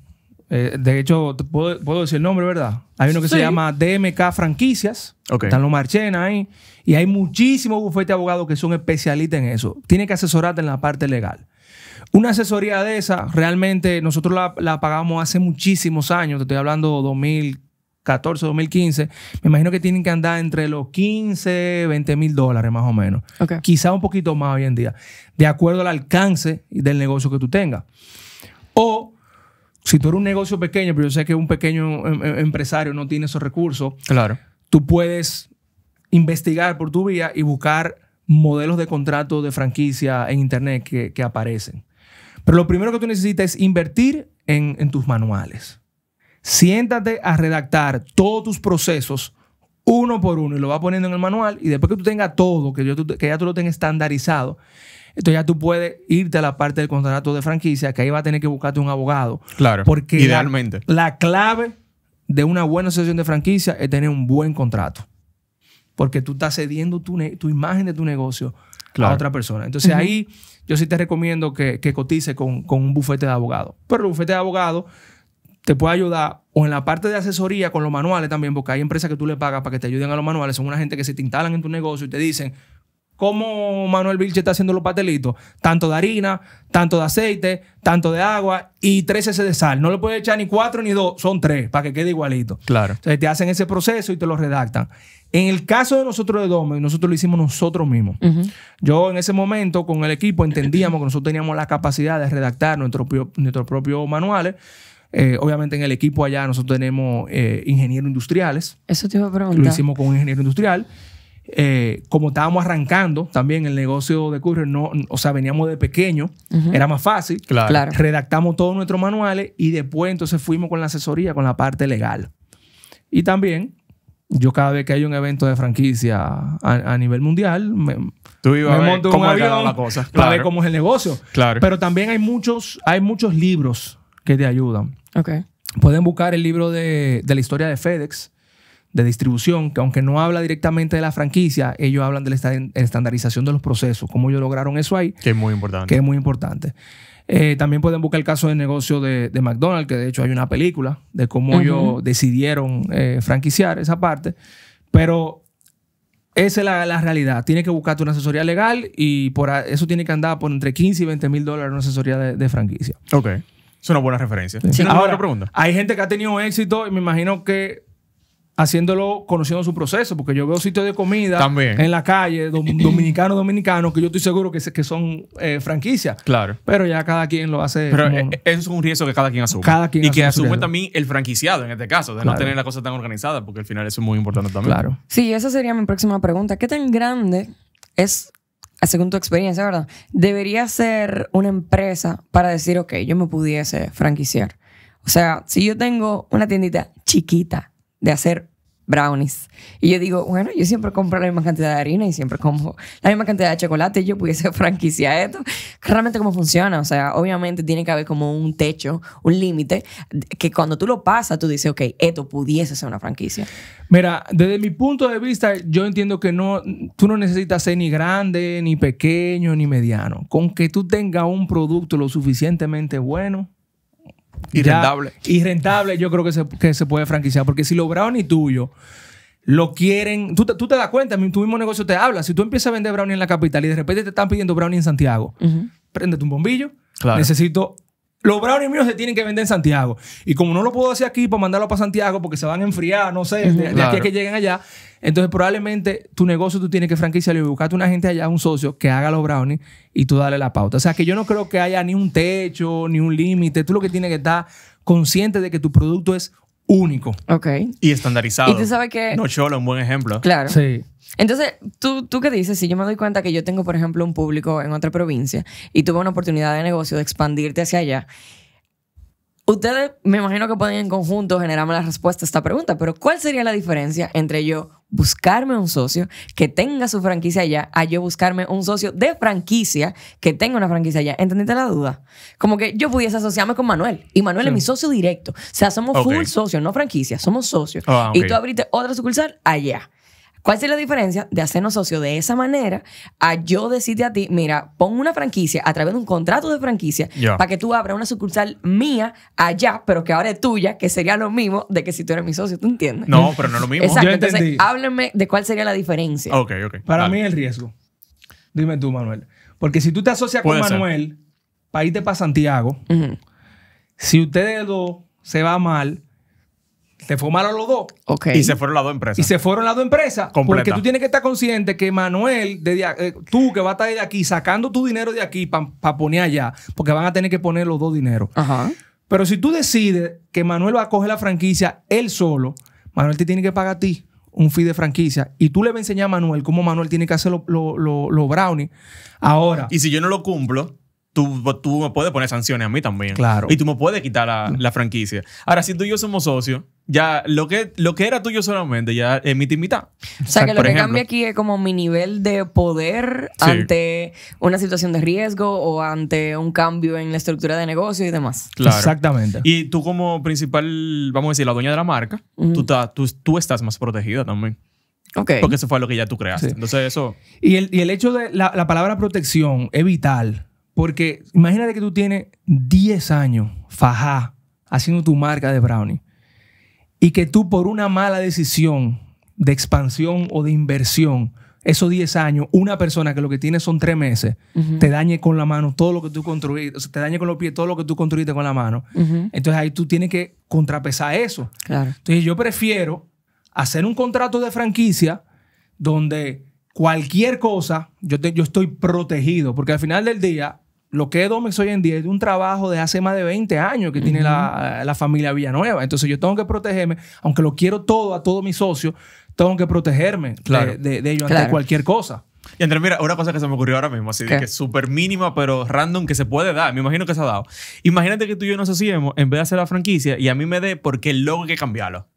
Eh, de hecho, puedo, decir el nombre, ¿verdad? Hay uno que se llama DMK Franquicias. Están los Marchena ahí. Y hay muchísimos bufetes de abogados que son especialistas en eso. Tiene que asesorarte en la parte legal. Una asesoría de esa, realmente nosotros la, pagamos hace muchísimos años. Te estoy hablando 2014, 2015. Me imagino que tienen que andar entre los 15, 20 mil dólares más o menos. Quizá un poquito más hoy en día. De acuerdo al alcance del negocio que tú tengas. O si tú eres un negocio pequeño, pero yo sé que un pequeño em, em, empresario no tiene esos recursos, claro. tú puedes investigar por tu vía y buscar modelos de contrato de franquicia en Internet que, aparecen. Pero lo primero que tú necesitas es invertir en, tus manuales. Siéntate a redactar todos tus procesos uno por uno y lo vas poniendo en el manual y después que tú tengas todo, que, que ya tú lo tengas estandarizado, entonces ya tú puedes irte a la parte del contrato de franquicia, que ahí va a tener que buscarte un abogado. Claro. Porque idealmente. La, clave de una buena asociación de franquicia es tener un buen contrato. Porque tú estás cediendo tu, tu imagen de tu negocio a otra persona. Entonces ahí yo sí te recomiendo que, que cotice con, con, un bufete de abogado. Pero el bufete de abogado te puede ayudar o en la parte de asesoría con los manuales también, porque hay empresas que tú le pagas para que te ayuden a los manuales. Son una gente que se te instalan en tu negocio y te dicen, cómo Manuel Vilche está haciendo los pastelitos. Tanto de harina, tanto de aceite, tanto de agua y tres heces de sal. No le puedes echar ni cuatro ni dos, son tres, para que quede igualito. Claro. Entonces te hacen ese proceso y te lo redactan. En el caso de nosotros de Dome, nosotros lo hicimos nosotros mismos. Yo en ese momento con el equipo entendíamos que nosotros teníamos la capacidad de redactar nuestros propios manuales. Eh, obviamente en el equipo allá nosotros tenemos eh, ingenieros industriales. Eso te iba a preguntar. Lo hicimos con un ingeniero industrial. Eh, como estábamos arrancando también el negocio de Courier, o sea, veníamos de pequeño, era más fácil. Claro. Redactamos todos nuestros manuales y después entonces fuimos con la asesoría, con la parte legal. Y también, yo cada vez que hay un evento de franquicia a, nivel mundial, me, Tú a monto cómo un avión la cosa. para ver cómo es el negocio. Pero también hay muchos, hay muchos libros que te ayudan. Okay. Pueden buscar el libro de la historia de FedEx de distribución, que aunque no habla directamente de la franquicia, ellos hablan de la estandarización de los procesos, cómo ellos lograron eso ahí. Que es muy importante. Que es muy importante. Eh, también pueden buscar el caso de negocio de, McDonald's, que de hecho hay una película de cómo ellos decidieron eh, franquiciar esa parte. Pero esa es la, realidad. Tienes que buscarte una asesoría legal y por eso tiene que andar por entre 15 y 20 mil dólares una asesoría de, franquicia. Ok. Es una buena referencia. Ahora, pregunta. Hay gente que ha tenido éxito y me imagino que haciéndolo, conociendo su proceso, porque yo veo sitios de comida en la calle, [CLEARS THROAT] dominicano dominicano dominicanos, que yo estoy seguro que, que son eh, franquicias. Claro. Pero ya cada quien lo hace. Pero eh, eh, eso es un riesgo que cada quien asume. Cada quien y que asume también el franquiciado en este caso, de no tener la cosa tan organizada, porque al final eso es muy importante también. Claro. Sí, esa sería mi próxima pregunta. ¿Qué tan grande es, según tu experiencia, verdad, debería ser una empresa para decir, ok, yo me pudiese franquiciar? O sea, si yo tengo una tiendita chiquita, de hacer brownies. Y yo digo, bueno, yo siempre compro la misma cantidad de harina y siempre como la misma cantidad de chocolate y yo pudiese [LAUGHS] franquiciar esto. Realmente cómo funciona, o sea, obviamente tiene que haber como un techo, un límite, que cuando tú lo pasas, tú dices, ok, esto pudiese ser una franquicia. Mira, desde mi punto de vista, yo entiendo que no, tú no necesitas ser ni grande, ni pequeño, ni mediano. Con que tú tengas un producto lo suficientemente bueno, y rentable. Y rentable yo creo que se, puede franquiciar. Porque si lo brownie tuyo lo quieren... Tú te, das cuenta, tu mismo negocio te habla. Si tú empiezas a vender brownie en la capital y de repente te están pidiendo brownie en Santiago, prende un bombillo. Claro. Necesito los brownies míos se tienen que vender en Santiago. Y como no lo puedo hacer aquí para pues mandarlo para Santiago porque se van a enfriar, no sé, de, aquí a que lleguen allá. Entonces, probablemente tu negocio tú tienes que franquiciarlo y buscarte una gente allá, un socio que haga los brownies y tú dale la pauta. O sea, que yo no creo que haya ni un techo, ni un límite. Tú lo que tienes que estar consciente de que tu producto es único. Ok. Y estandarizado. Y tú sabes que... un buen ejemplo. Claro. Sí. Entonces, ¿tú, ¿tú qué dices? Si yo me doy cuenta que yo tengo, por ejemplo, un público en otra provincia y tuve una oportunidad de negocio de expandirte hacia allá Ustedes me imagino que pueden en conjunto generarme la respuesta a esta pregunta, pero ¿cuál sería la diferencia entre yo buscarme un socio que tenga su franquicia allá a yo buscarme un socio de franquicia que tenga una franquicia allá? ¿Entendiste la duda? Como que yo pudiese asociarme con Manuel y Manuel es mi socio directo. O sea, somos full socios, no franquicia, somos socios. Ah, y tú abriste otra sucursal allá. ¿Cuál sería la diferencia de hacernos socio de esa manera a yo decirte a ti, mira, pon una franquicia a través de un contrato de franquicia para que tú abras una sucursal mía allá, pero que ahora es tuya, que sería lo mismo de que si tú eres mi socio, ¿tú entiendes? No, pero no es lo mismo. Exacto. Yo Entonces, háblenme de cuál sería la diferencia. Ok, ok. Para mí el riesgo. Dime tú, Manuel. Porque si tú te asocias con Manuel, para irte para Santiago, si ustedes dos se va mal, se fumaron los dos. Ok. Y se fueron las dos empresas. Y se fueron las dos empresas. Porque tú tienes que estar consciente que Manuel, de, eh, tú que vas a estar de aquí sacando tu dinero de aquí para poner allá, porque van a tener que poner los dos dinero Ajá. Pero si tú decides que Manuel va a coger la franquicia él solo, Manuel te tiene que pagar a ti un fee de franquicia y tú le vas a enseñar a Manuel cómo Manuel tiene que hacer los lo, brownies. Ahora. Y si yo no lo cumplo, Tú, me puedes poner sanciones a mí también. Claro. Y tú me puedes quitar mm. la, franquicia. Ahora, si tú y yo somos socios, ya lo que, lo que era tuyo solamente ya es mitad y mitad. O sea, que lo que cambia aquí es como mi nivel de poder ante una situación de riesgo o ante un cambio en la estructura de negocio y demás. Claro. Exactamente. Y tú como principal, vamos a decir, la dueña de la marca, tú, estás más protegida también. Porque eso fue lo que ya tú creaste. Entonces eso... Y el, hecho de la, la palabra protección es vital porque imagínate que tú tienes 10 años, fajá, haciendo tu marca de brownie. Y que tú por una mala decisión de expansión o de inversión, esos 10 años, una persona que lo que tiene son 3 meses, te dañe con la mano todo lo que tú construiste, te dañe con los pies todo lo que tú construiste con la mano. Entonces ahí tú tienes que contrapesar eso. Claro. Entonces yo prefiero hacer un contrato de franquicia donde cualquier cosa, yo, yo estoy protegido, porque al final del día lo que es Domex hoy en día es un trabajo de hace más de 20 años que tiene la, familia Villanueva. Entonces yo tengo que protegerme, aunque lo quiero todo a todos mis socios, tengo que protegerme de, ellos ante cualquier cosa. Y Andrés, mira, una cosa que se me ocurrió ahora mismo, así de que súper mínima, pero random, que se puede dar. Me imagino que se ha dado. Imagínate que tú y yo nos asociemos, en vez de hacer la franquicia, y a mí me dé porque el logo que cambiarlo.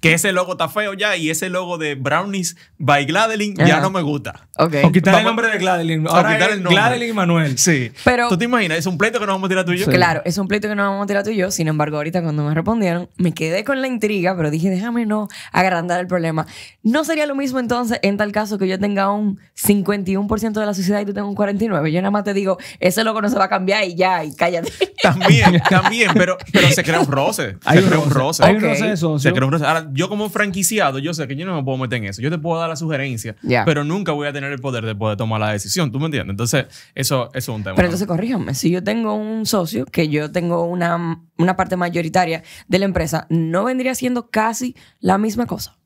Que ese logo está feo ya y ese logo de Brownies by gladelin ya no me gusta. Okay. O quitar el nombre de gladelin o quitar el nombre. y Manuel. Sí. Pero, ¿Tú te imaginas? Es un pleito que nos vamos a tirar tú y yo. Claro, es un pleito que nos vamos a tirar tú y yo. Sin embargo, ahorita cuando me respondieron, me quedé con la intriga, pero dije, déjame no agrandar el problema. ¿No sería lo mismo entonces en tal caso que yo tenga un 51% de la sociedad y tú tengas un 49%? Yo nada más te digo, ese logo no se va a cambiar y ya, y cállate. También, también, pero, se crea un roce. Hay un roce. Hay un roce de Se crea un roce yo como franquiciado, yo sé que yo no me puedo meter en eso. Yo te puedo dar la sugerencia, pero nunca voy a tener el poder de poder tomar la decisión. ¿Tú me entiendes? Entonces, eso, es un tema. Pero entonces, corríjame. Si yo tengo un socio, que yo tengo una, una parte mayoritaria de la empresa, ¿no vendría siendo casi la misma cosa?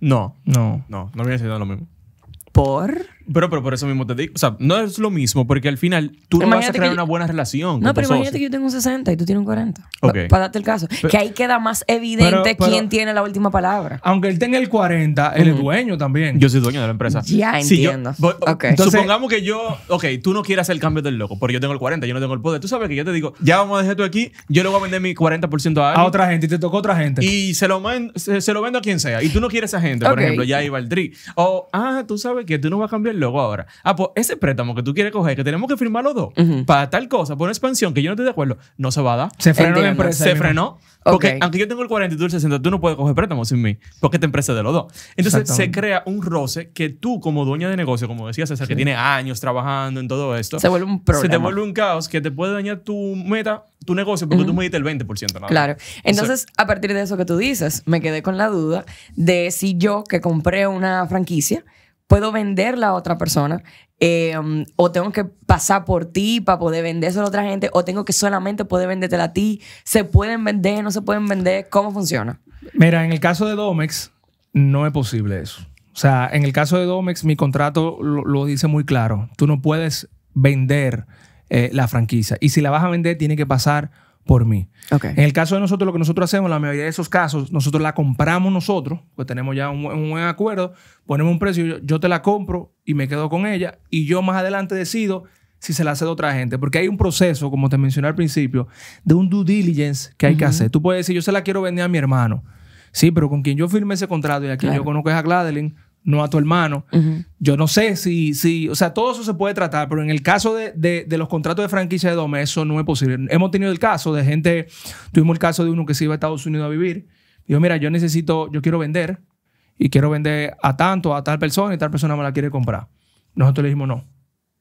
No. No. No, no viene siendo lo mismo. ¿Por? Pero, pero por eso mismo te digo. O sea, no es lo mismo, porque al final tú no vas a crear una buena relación. No, pero imagínate que yo tengo un 60 y tú tienes un 40. ok Para darte el caso. que ahí queda más evidente quién tiene la última palabra. Aunque él tenga el 40, él dueño también. Yo soy dueño de la empresa. Ya entiendo. entonces, supongamos que yo. Ok, tú no quieres hacer el cambio del loco, porque yo tengo el 40, yo no tengo el poder. Tú sabes que yo te digo, ya vamos a dejar tú aquí, yo le voy a vender mi 40% a A otra gente y te tocó otra gente. Y se lo, se, lo vendo a quien sea. Y tú no quieres a esa gente, por ejemplo, ya iba el tri. O, ah, tú sabes que tú no vas a cambiar luego ahora. Ah, pues ese préstamo que tú quieres coger, que tenemos que firmar los dos, para tal cosa, por una expansión que yo no estoy de acuerdo, no se va a dar. Se frenó la empresa. Se frenó. Porque aunque yo tengo el 40 y tú el 60, tú no puedes coger préstamo sin mí, porque te empresa de los dos. Entonces se crea un roce que tú como dueña de negocio, como decías César, que tiene años trabajando en todo esto, se vuelve un te vuelve un caos que te puede dañar tu meta, tu negocio, porque tú mediste el 20%. Claro. Entonces, a partir de eso que tú dices, me quedé con la duda de si yo que compré una franquicia, puedo venderla a otra persona, eh, o tengo que pasar por ti para poder venderse a otra gente, o tengo que solamente poder vendértela a ti. ¿Se pueden vender? ¿No se pueden vender? ¿Cómo funciona? Mira, en el caso de Domex, no es posible eso. O sea, en el caso de Domex, mi contrato lo, dice muy claro. Tú no puedes vender eh, la franquicia. Y si la vas a vender, tiene que pasar por mí. En el caso de nosotros, lo que nosotros hacemos, la mayoría de esos casos, nosotros la compramos nosotros, pues tenemos ya un, buen acuerdo, ponemos un precio, yo, te la compro y me quedo con ella y yo más adelante decido si se la hace de otra gente, porque hay un proceso, como te mencioné al principio, de un due diligence que hay que hacer. Tú puedes decir, yo se la quiero vender a mi hermano. Sí, pero con quien yo firme ese contrato y a quien yo conozco es a Gladelin no a tu hermano. Yo no sé si, si, o sea, todo eso se puede tratar, pero en el caso de, los contratos de franquicia de Dome, eso no es posible. Hemos tenido el caso de gente, tuvimos el caso de uno que se iba a Estados Unidos a vivir. Dijo, mira, yo necesito, yo quiero vender y quiero vender a tanto, a tal persona y tal persona me la quiere comprar. Nosotros le dijimos, no,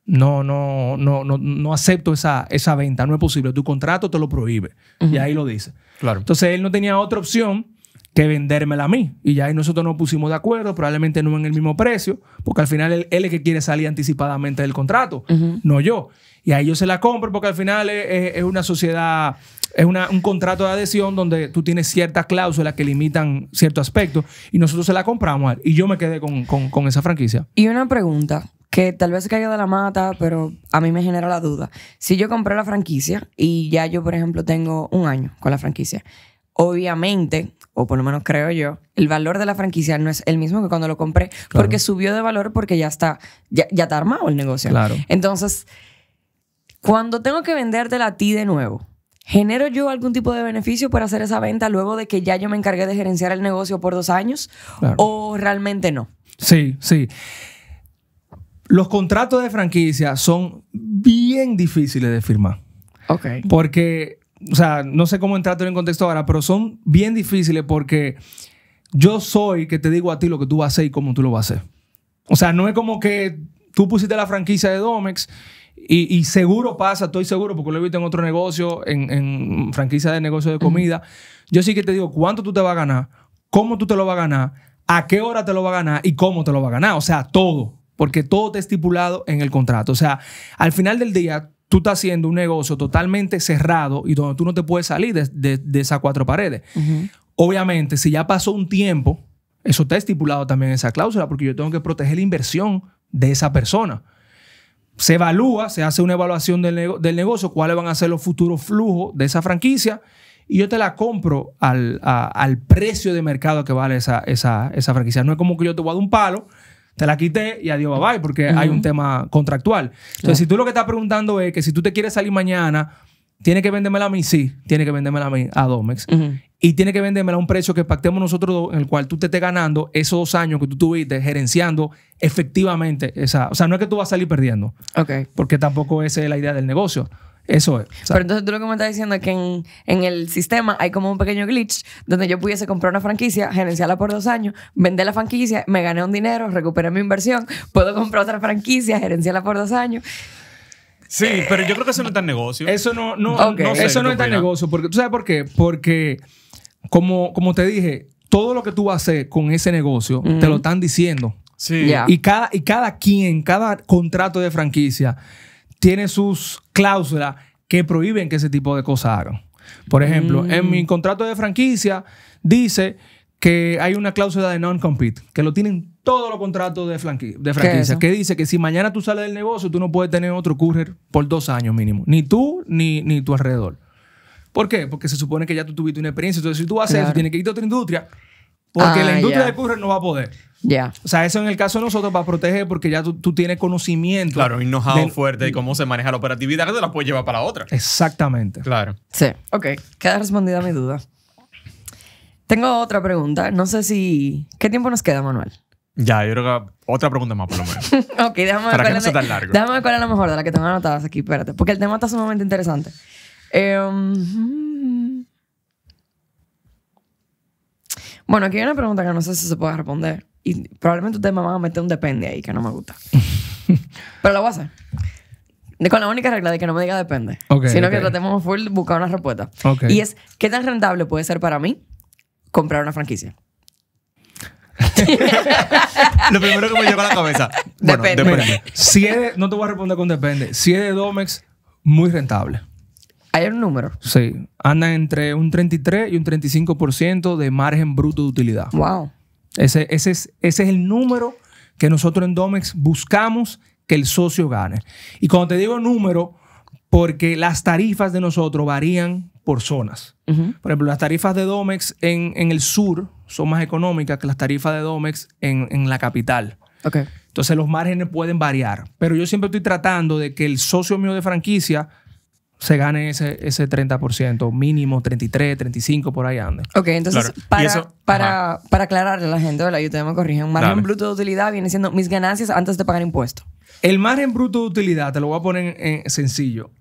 no, no, no, no, no acepto esa, esa venta, no es posible, tu contrato te lo prohíbe. Y ahí lo dice. Claro. Entonces él no tenía otra opción que vendérmela a mí. Y ya ahí nosotros nos pusimos de acuerdo, probablemente no en el mismo precio, porque al final él, es el que quiere salir anticipadamente del contrato, no yo. Y ahí yo se la compro porque al final es, una sociedad, es un contrato de adhesión donde tú tienes ciertas cláusulas que limitan cierto aspecto y nosotros se la compramos y yo me quedé con, con esa franquicia. Y una pregunta que tal vez caiga de la mata, pero a mí me genera la duda. Si yo compré la franquicia y ya yo, por ejemplo, tengo un año con la franquicia, obviamente o por lo menos creo yo, el valor de la franquicia no es el mismo que cuando lo compré, porque subió de valor porque ya está, ya, ya está armado el negocio. Claro. Entonces, cuando tengo que vendértela a ti de nuevo, ¿genero yo algún tipo de beneficio por hacer esa venta luego de que ya yo me encargué de gerenciar el negocio por dos años? ¿O realmente no? Sí, sí. Los contratos de franquicia son bien difíciles de firmar. Ok. Porque o sea, no sé cómo entrarte en contexto ahora, pero son bien difíciles porque yo soy que te digo a ti lo que tú vas a hacer y cómo tú lo vas a hacer. O sea, no es como que tú pusiste la franquicia de Domex y, seguro pasa, estoy seguro, porque lo he visto en otro negocio, en, en franquicia de negocio de comida. Yo sí que te digo cuánto tú te vas a ganar, cómo tú te lo vas a ganar, a qué hora te lo vas a ganar y cómo te lo vas a ganar. O sea, todo. Porque todo está estipulado en el contrato. O sea, al final del día, tú estás haciendo un negocio totalmente cerrado y donde tú no te puedes salir de, esas cuatro paredes. Obviamente, si ya pasó un tiempo, eso está estipulado también en esa cláusula, porque yo tengo que proteger la inversión de esa persona. Se evalúa, se hace una evaluación del, negocio, cuáles van a ser los futuros flujos de esa franquicia, y yo te la compro al, precio de mercado que vale esa, esa franquicia. No es como que yo te voy a dar un palo te la quité y adiós, bye bye, porque hay un tema contractual. Entonces, si tú lo que estás preguntando es que si tú te quieres salir mañana, ¿tiene que vendérmela a mí? Sí, tiene que vendérmela a mí, a Domex. Y tiene que vendérmela a un precio que pactemos nosotros dos, en el cual tú te estés ganando esos dos años que tú tuviste gerenciando efectivamente esa. O sea, no es que tú vas a salir perdiendo. Ok. Porque tampoco esa es la idea del negocio. Eso es. Pero entonces tú lo que me estás diciendo es que en, el sistema hay como un pequeño glitch donde yo pudiese comprar una franquicia, gerenciarla por dos años, vender la franquicia, me gané un dinero, recuperé mi inversión, puedo comprar otra franquicia, gerenciarla por dos años. Sí, pero yo creo que eso no es tan negocio. Eso no, no, eso no es tan negocio. Porque, ¿Tú sabes por qué? Porque, como, como te dije, todo lo que tú vas a hacer con ese negocio, te lo están diciendo. Sí. Y, cada, y cada quien, cada contrato de franquicia tiene sus cláusulas que prohíben que ese tipo de cosas hagan. Por ejemplo, en mi mm. contrato de franquicia dice que hay una cláusula de non-compete, que lo tienen todos los contratos de, franquicia, que dice que si mañana tú sales del negocio, tú no puedes tener otro courier por dos años mínimo, ni tú ni, ni tu alrededor. ¿Por qué? Porque se supone que ya tú tuviste una experiencia, entonces si tú haces eso, tienes que irte a otra industria porque ah, la industria de courier no va a poder. Ya. O sea, eso en el caso de nosotros va a proteger porque ya tú, tienes conocimiento. Claro, y know fuerte de cómo se maneja la operatividad que te la puedes llevar para la otra. Exactamente. Claro. Sí. Ok, queda respondida mi duda. Tengo otra pregunta. No sé si. ¿Qué tiempo nos queda, Manuel? Ya, yo creo que otra pregunta más, por lo menos. [LAUGHS] ok, déjame ver. tan largo. cuál es la mejor de la que tengo anotadas aquí. Espérate, porque el tema está sumamente interesante. Eh, Bueno, aquí hay una pregunta que no sé si se puede responder. Y probablemente ustedes me van a meter un depende ahí que no me gusta. [LAUGHS] Pero lo voy a hacer. Con la única regla de que no me diga depende. sino que tratemos full buscar una respuesta. Y es, ¿qué tan rentable puede ser para mí comprar una franquicia? [LAUGHS] lo primero que me lleva a la cabeza. depende. si no te voy a responder con depende. Si es de Domex, muy rentable. Hay un número. Sí. anda entre un 33 y un 35% de margen bruto de utilidad. Wow. Ese, es, ese es el número que nosotros en Domex buscamos que el socio gane. Y cuando te digo número, porque las tarifas de nosotros varían por zonas. Por ejemplo, las tarifas de Domex en, el sur son más económicas que las tarifas de Domex en, la capital. Okay. Entonces los márgenes pueden variar. Pero yo siempre estoy tratando de que el socio mío de franquicia se gane ese, ese 30%, mínimo 33, 35, por ahí ande. Ok, entonces para, para, aclararle a la gente, ¿verdad? la también me corrige, un margen bruto de utilidad viene siendo mis ganancias antes de pagar impuestos. El margen bruto de utilidad, te lo voy a poner sencillo.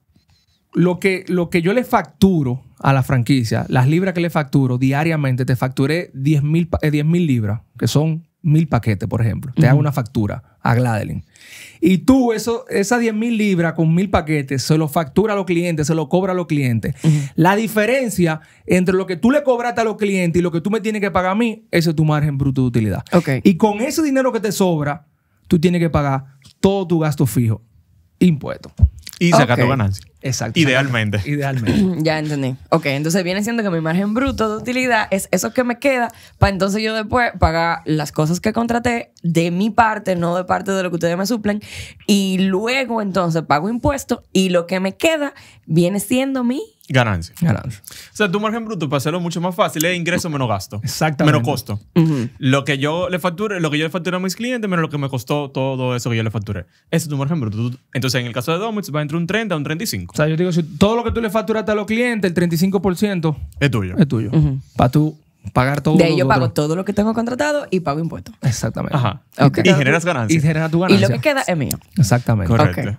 Lo que, lo que yo le facturo a la franquicia, las libras que le facturo diariamente, te facturé 10 eh, mil libras, que son mil paquetes, por ejemplo. Te hago una factura a Gladelin. Y tú, eso, esas 10 mil libras con mil paquetes, se lo factura a los clientes, se lo cobra a los clientes. La diferencia entre lo que tú le cobraste a los clientes y lo que tú me tienes que pagar a mí, ese es tu margen bruto de utilidad. Y con ese dinero que te sobra, tú tienes que pagar todo tu gasto fijo, impuesto y saca tu ganancia. Exacto. Idealmente. Idealmente. [LAUGHS] ya entendí. Ok, entonces viene siendo que mi margen bruto de utilidad es eso que me queda para entonces yo después pagar las cosas que contraté de mi parte, no de parte de lo que ustedes me suplen. Y luego entonces pago impuestos y lo que me queda viene siendo mi Ganancia. O sea, tu margen bruto, para hacerlo mucho más fácil, es ingreso menos gasto. Exactamente. Menos costo. Lo que yo le facture, lo que yo le facturé a mis clientes, menos lo que me costó todo eso que yo le facturé. Ese es tu margen bruto. Entonces, en el caso de domus va entre un 30 a un 35. O sea, yo digo, si todo lo que tú le facturaste a los clientes, el 35% es tuyo. Es tuyo. Para tú pagar todo. De ello pago todo lo que tengo contratado y pago impuestos. Exactamente. Ajá. Y, generas ganancias. Y generas tu ganancia. Y lo que queda es mío. Exactamente. Correcto.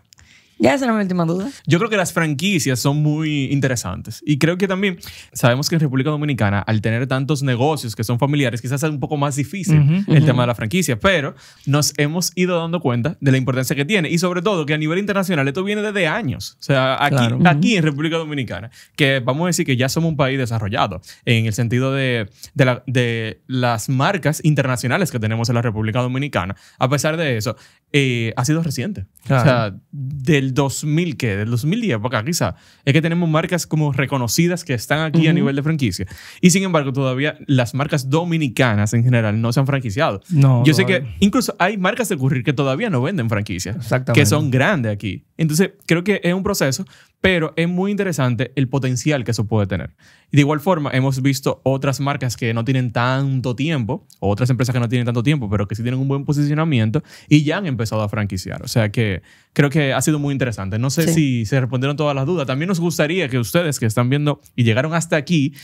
Ya esa era última duda. Yo creo que las franquicias son muy interesantes. Y creo que también sabemos que en República Dominicana, al tener tantos negocios que son familiares, quizás es un poco más difícil el tema de la franquicia, pero nos hemos ido dando cuenta de la importancia que tiene. Y sobre todo que a nivel internacional esto viene desde años. O sea, aquí, aquí en República Dominicana, que vamos a decir que ya somos un país desarrollado en el sentido de, de, la, de las marcas internacionales que tenemos en la República Dominicana. A pesar de eso, eh, ha sido reciente. O sea, del 2000, que Del 2010 para quizá. Es que tenemos marcas como reconocidas que están aquí a nivel de franquicia. Y sin embargo, todavía las marcas dominicanas en general no se han franquiciado. No, Yo sé que incluso hay marcas de currir que todavía no venden franquicias. Que son grandes aquí. Entonces, creo que es un proceso, pero es muy interesante el potencial que eso puede tener. de igual forma, hemos visto otras marcas que no tienen tanto tiempo, o otras empresas que no tienen tanto tiempo, pero que sí tienen un buen posicionamiento y ya han empezado a franquiciar. O sea que creo que ha sido muy interesante. No sé si se respondieron todas las dudas. También nos gustaría que ustedes que están viendo y llegaron hasta aquí,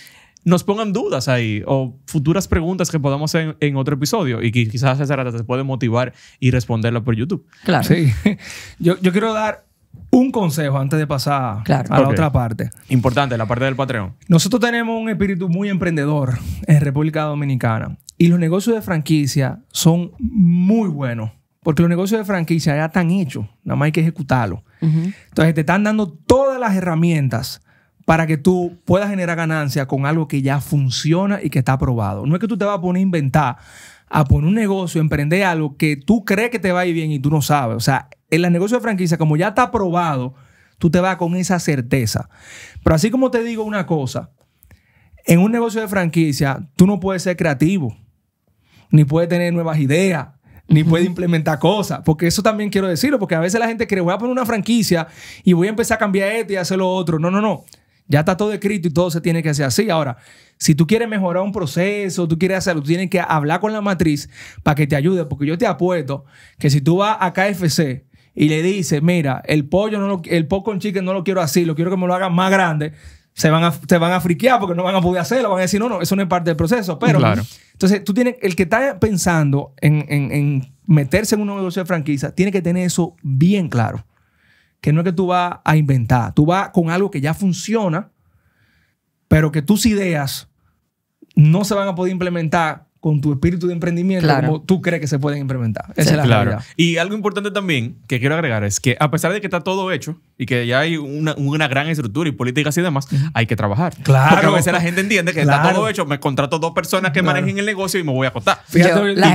nos pongan dudas ahí o futuras preguntas que podamos hacer en, otro episodio y que quizás César se puede motivar y responderla por YouTube. Claro. Sí. [LAUGHS] Yo, yo quiero dar un consejo antes de pasar a la otra parte. Importante, la parte del patrón. Nosotros tenemos un espíritu muy emprendedor en República Dominicana y los negocios de franquicia son muy buenos. Porque los negocios de franquicia ya están hechos, nada más hay que ejecutarlo. Entonces te están dando todas las herramientas para que tú puedas generar ganancia con algo que ya funciona y que está aprobado. No es que tú te vas a poner a inventar, a poner un negocio, a emprender algo que tú crees que te va a ir bien y tú no sabes. O sea, en los negocios de franquicia, como ya está aprobado, tú te vas con esa certeza. Pero así como te digo una cosa, en un negocio de franquicia, tú no puedes ser creativo, ni puedes tener nuevas ideas, ni puedes implementar cosas. Porque eso también quiero decirlo, porque a veces la gente cree, voy a poner una franquicia y voy a empezar a cambiar esto y hacer lo otro. No, no, no. Ya está todo escrito y todo se tiene que hacer así. Ahora, si tú quieres mejorar un proceso, tú quieres hacerlo, tú tienes que hablar con la matriz para que te ayude. Porque yo te apuesto que si tú vas a KFC y le dice, mira, el pollo, no lo, el popcorn chicken no lo quiero así, lo quiero que me lo hagan más grande, se van a, se van a friquear porque no van a poder hacerlo, van a decir, no, no, eso no es parte del proceso. Pero, entonces, tú tienes, el que está pensando en, meterse en una negocio de franquicia, tiene que tener eso bien claro. Que no es que tú vas a inventar, tú vas con algo que ya funciona, pero que tus ideas no se van a poder implementar con tu espíritu de emprendimiento como tú crees que se pueden implementar. Esa es la claro. Y algo importante también que quiero agregar es que a pesar de que está todo hecho y que ya hay una, gran estructura y políticas y demás, hay que trabajar. Claro. Porque a veces la gente entiende que está todo hecho, me contrato dos personas que manejen el negocio y me voy a acostar. y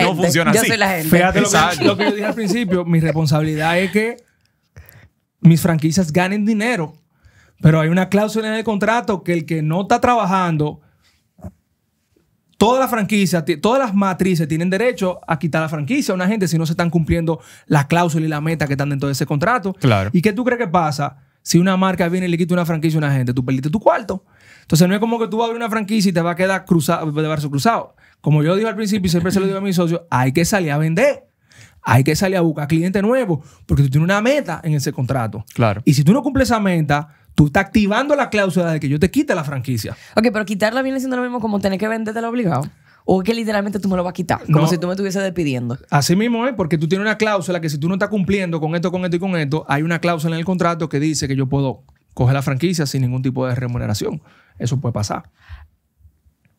no funciona así. Fíjate lo que yo dije al principio, mi responsabilidad es que mis franquicias ganen dinero, pero hay una cláusula en el contrato que el que no está trabajando Todas las franquicias, todas las matrices tienen derecho a quitar la franquicia a una gente si no se están cumpliendo las cláusulas y la meta que están dentro de ese contrato. Claro. ¿Y qué tú crees que pasa si una marca viene y le quita una franquicia a una gente? Tú perdiste tu cuarto. Entonces no es como que tú vas a abrir una franquicia y te va a quedar cruzado, de verso cruzado. Como yo dije al principio y siempre se lo digo a mis socios, hay que salir a vender. Hay que salir a buscar clientes nuevos porque tú tienes una meta en ese contrato. Claro. Y si tú no cumples esa meta, Tú estás activando la cláusula de que yo te quite la franquicia. Ok, pero quitarla viene siendo lo mismo como tener que vendértela obligado. O que literalmente tú me lo vas a quitar, como si tú me estuviese despidiendo. Así mismo porque tú tienes una cláusula que si tú no estás cumpliendo con esto, con esto y con esto, hay una cláusula en el contrato que dice que yo puedo coger la franquicia sin ningún tipo de remuneración. Eso puede pasar.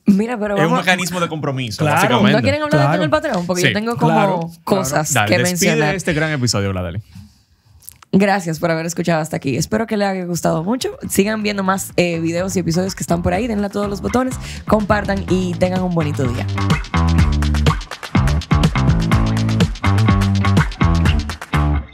Mira, pero es un mecanismo de compromiso, claro, básicamente. ¿No quieren hablar de en el Patreon? Porque yo tengo como cosas que mencionar. este gran episodio, Vladeli. Gracias por haber escuchado hasta aquí. Espero que les haya gustado mucho. Sigan viendo más eh, videos y episodios que están por ahí. Denle a todos los botones, compartan y tengan un bonito día.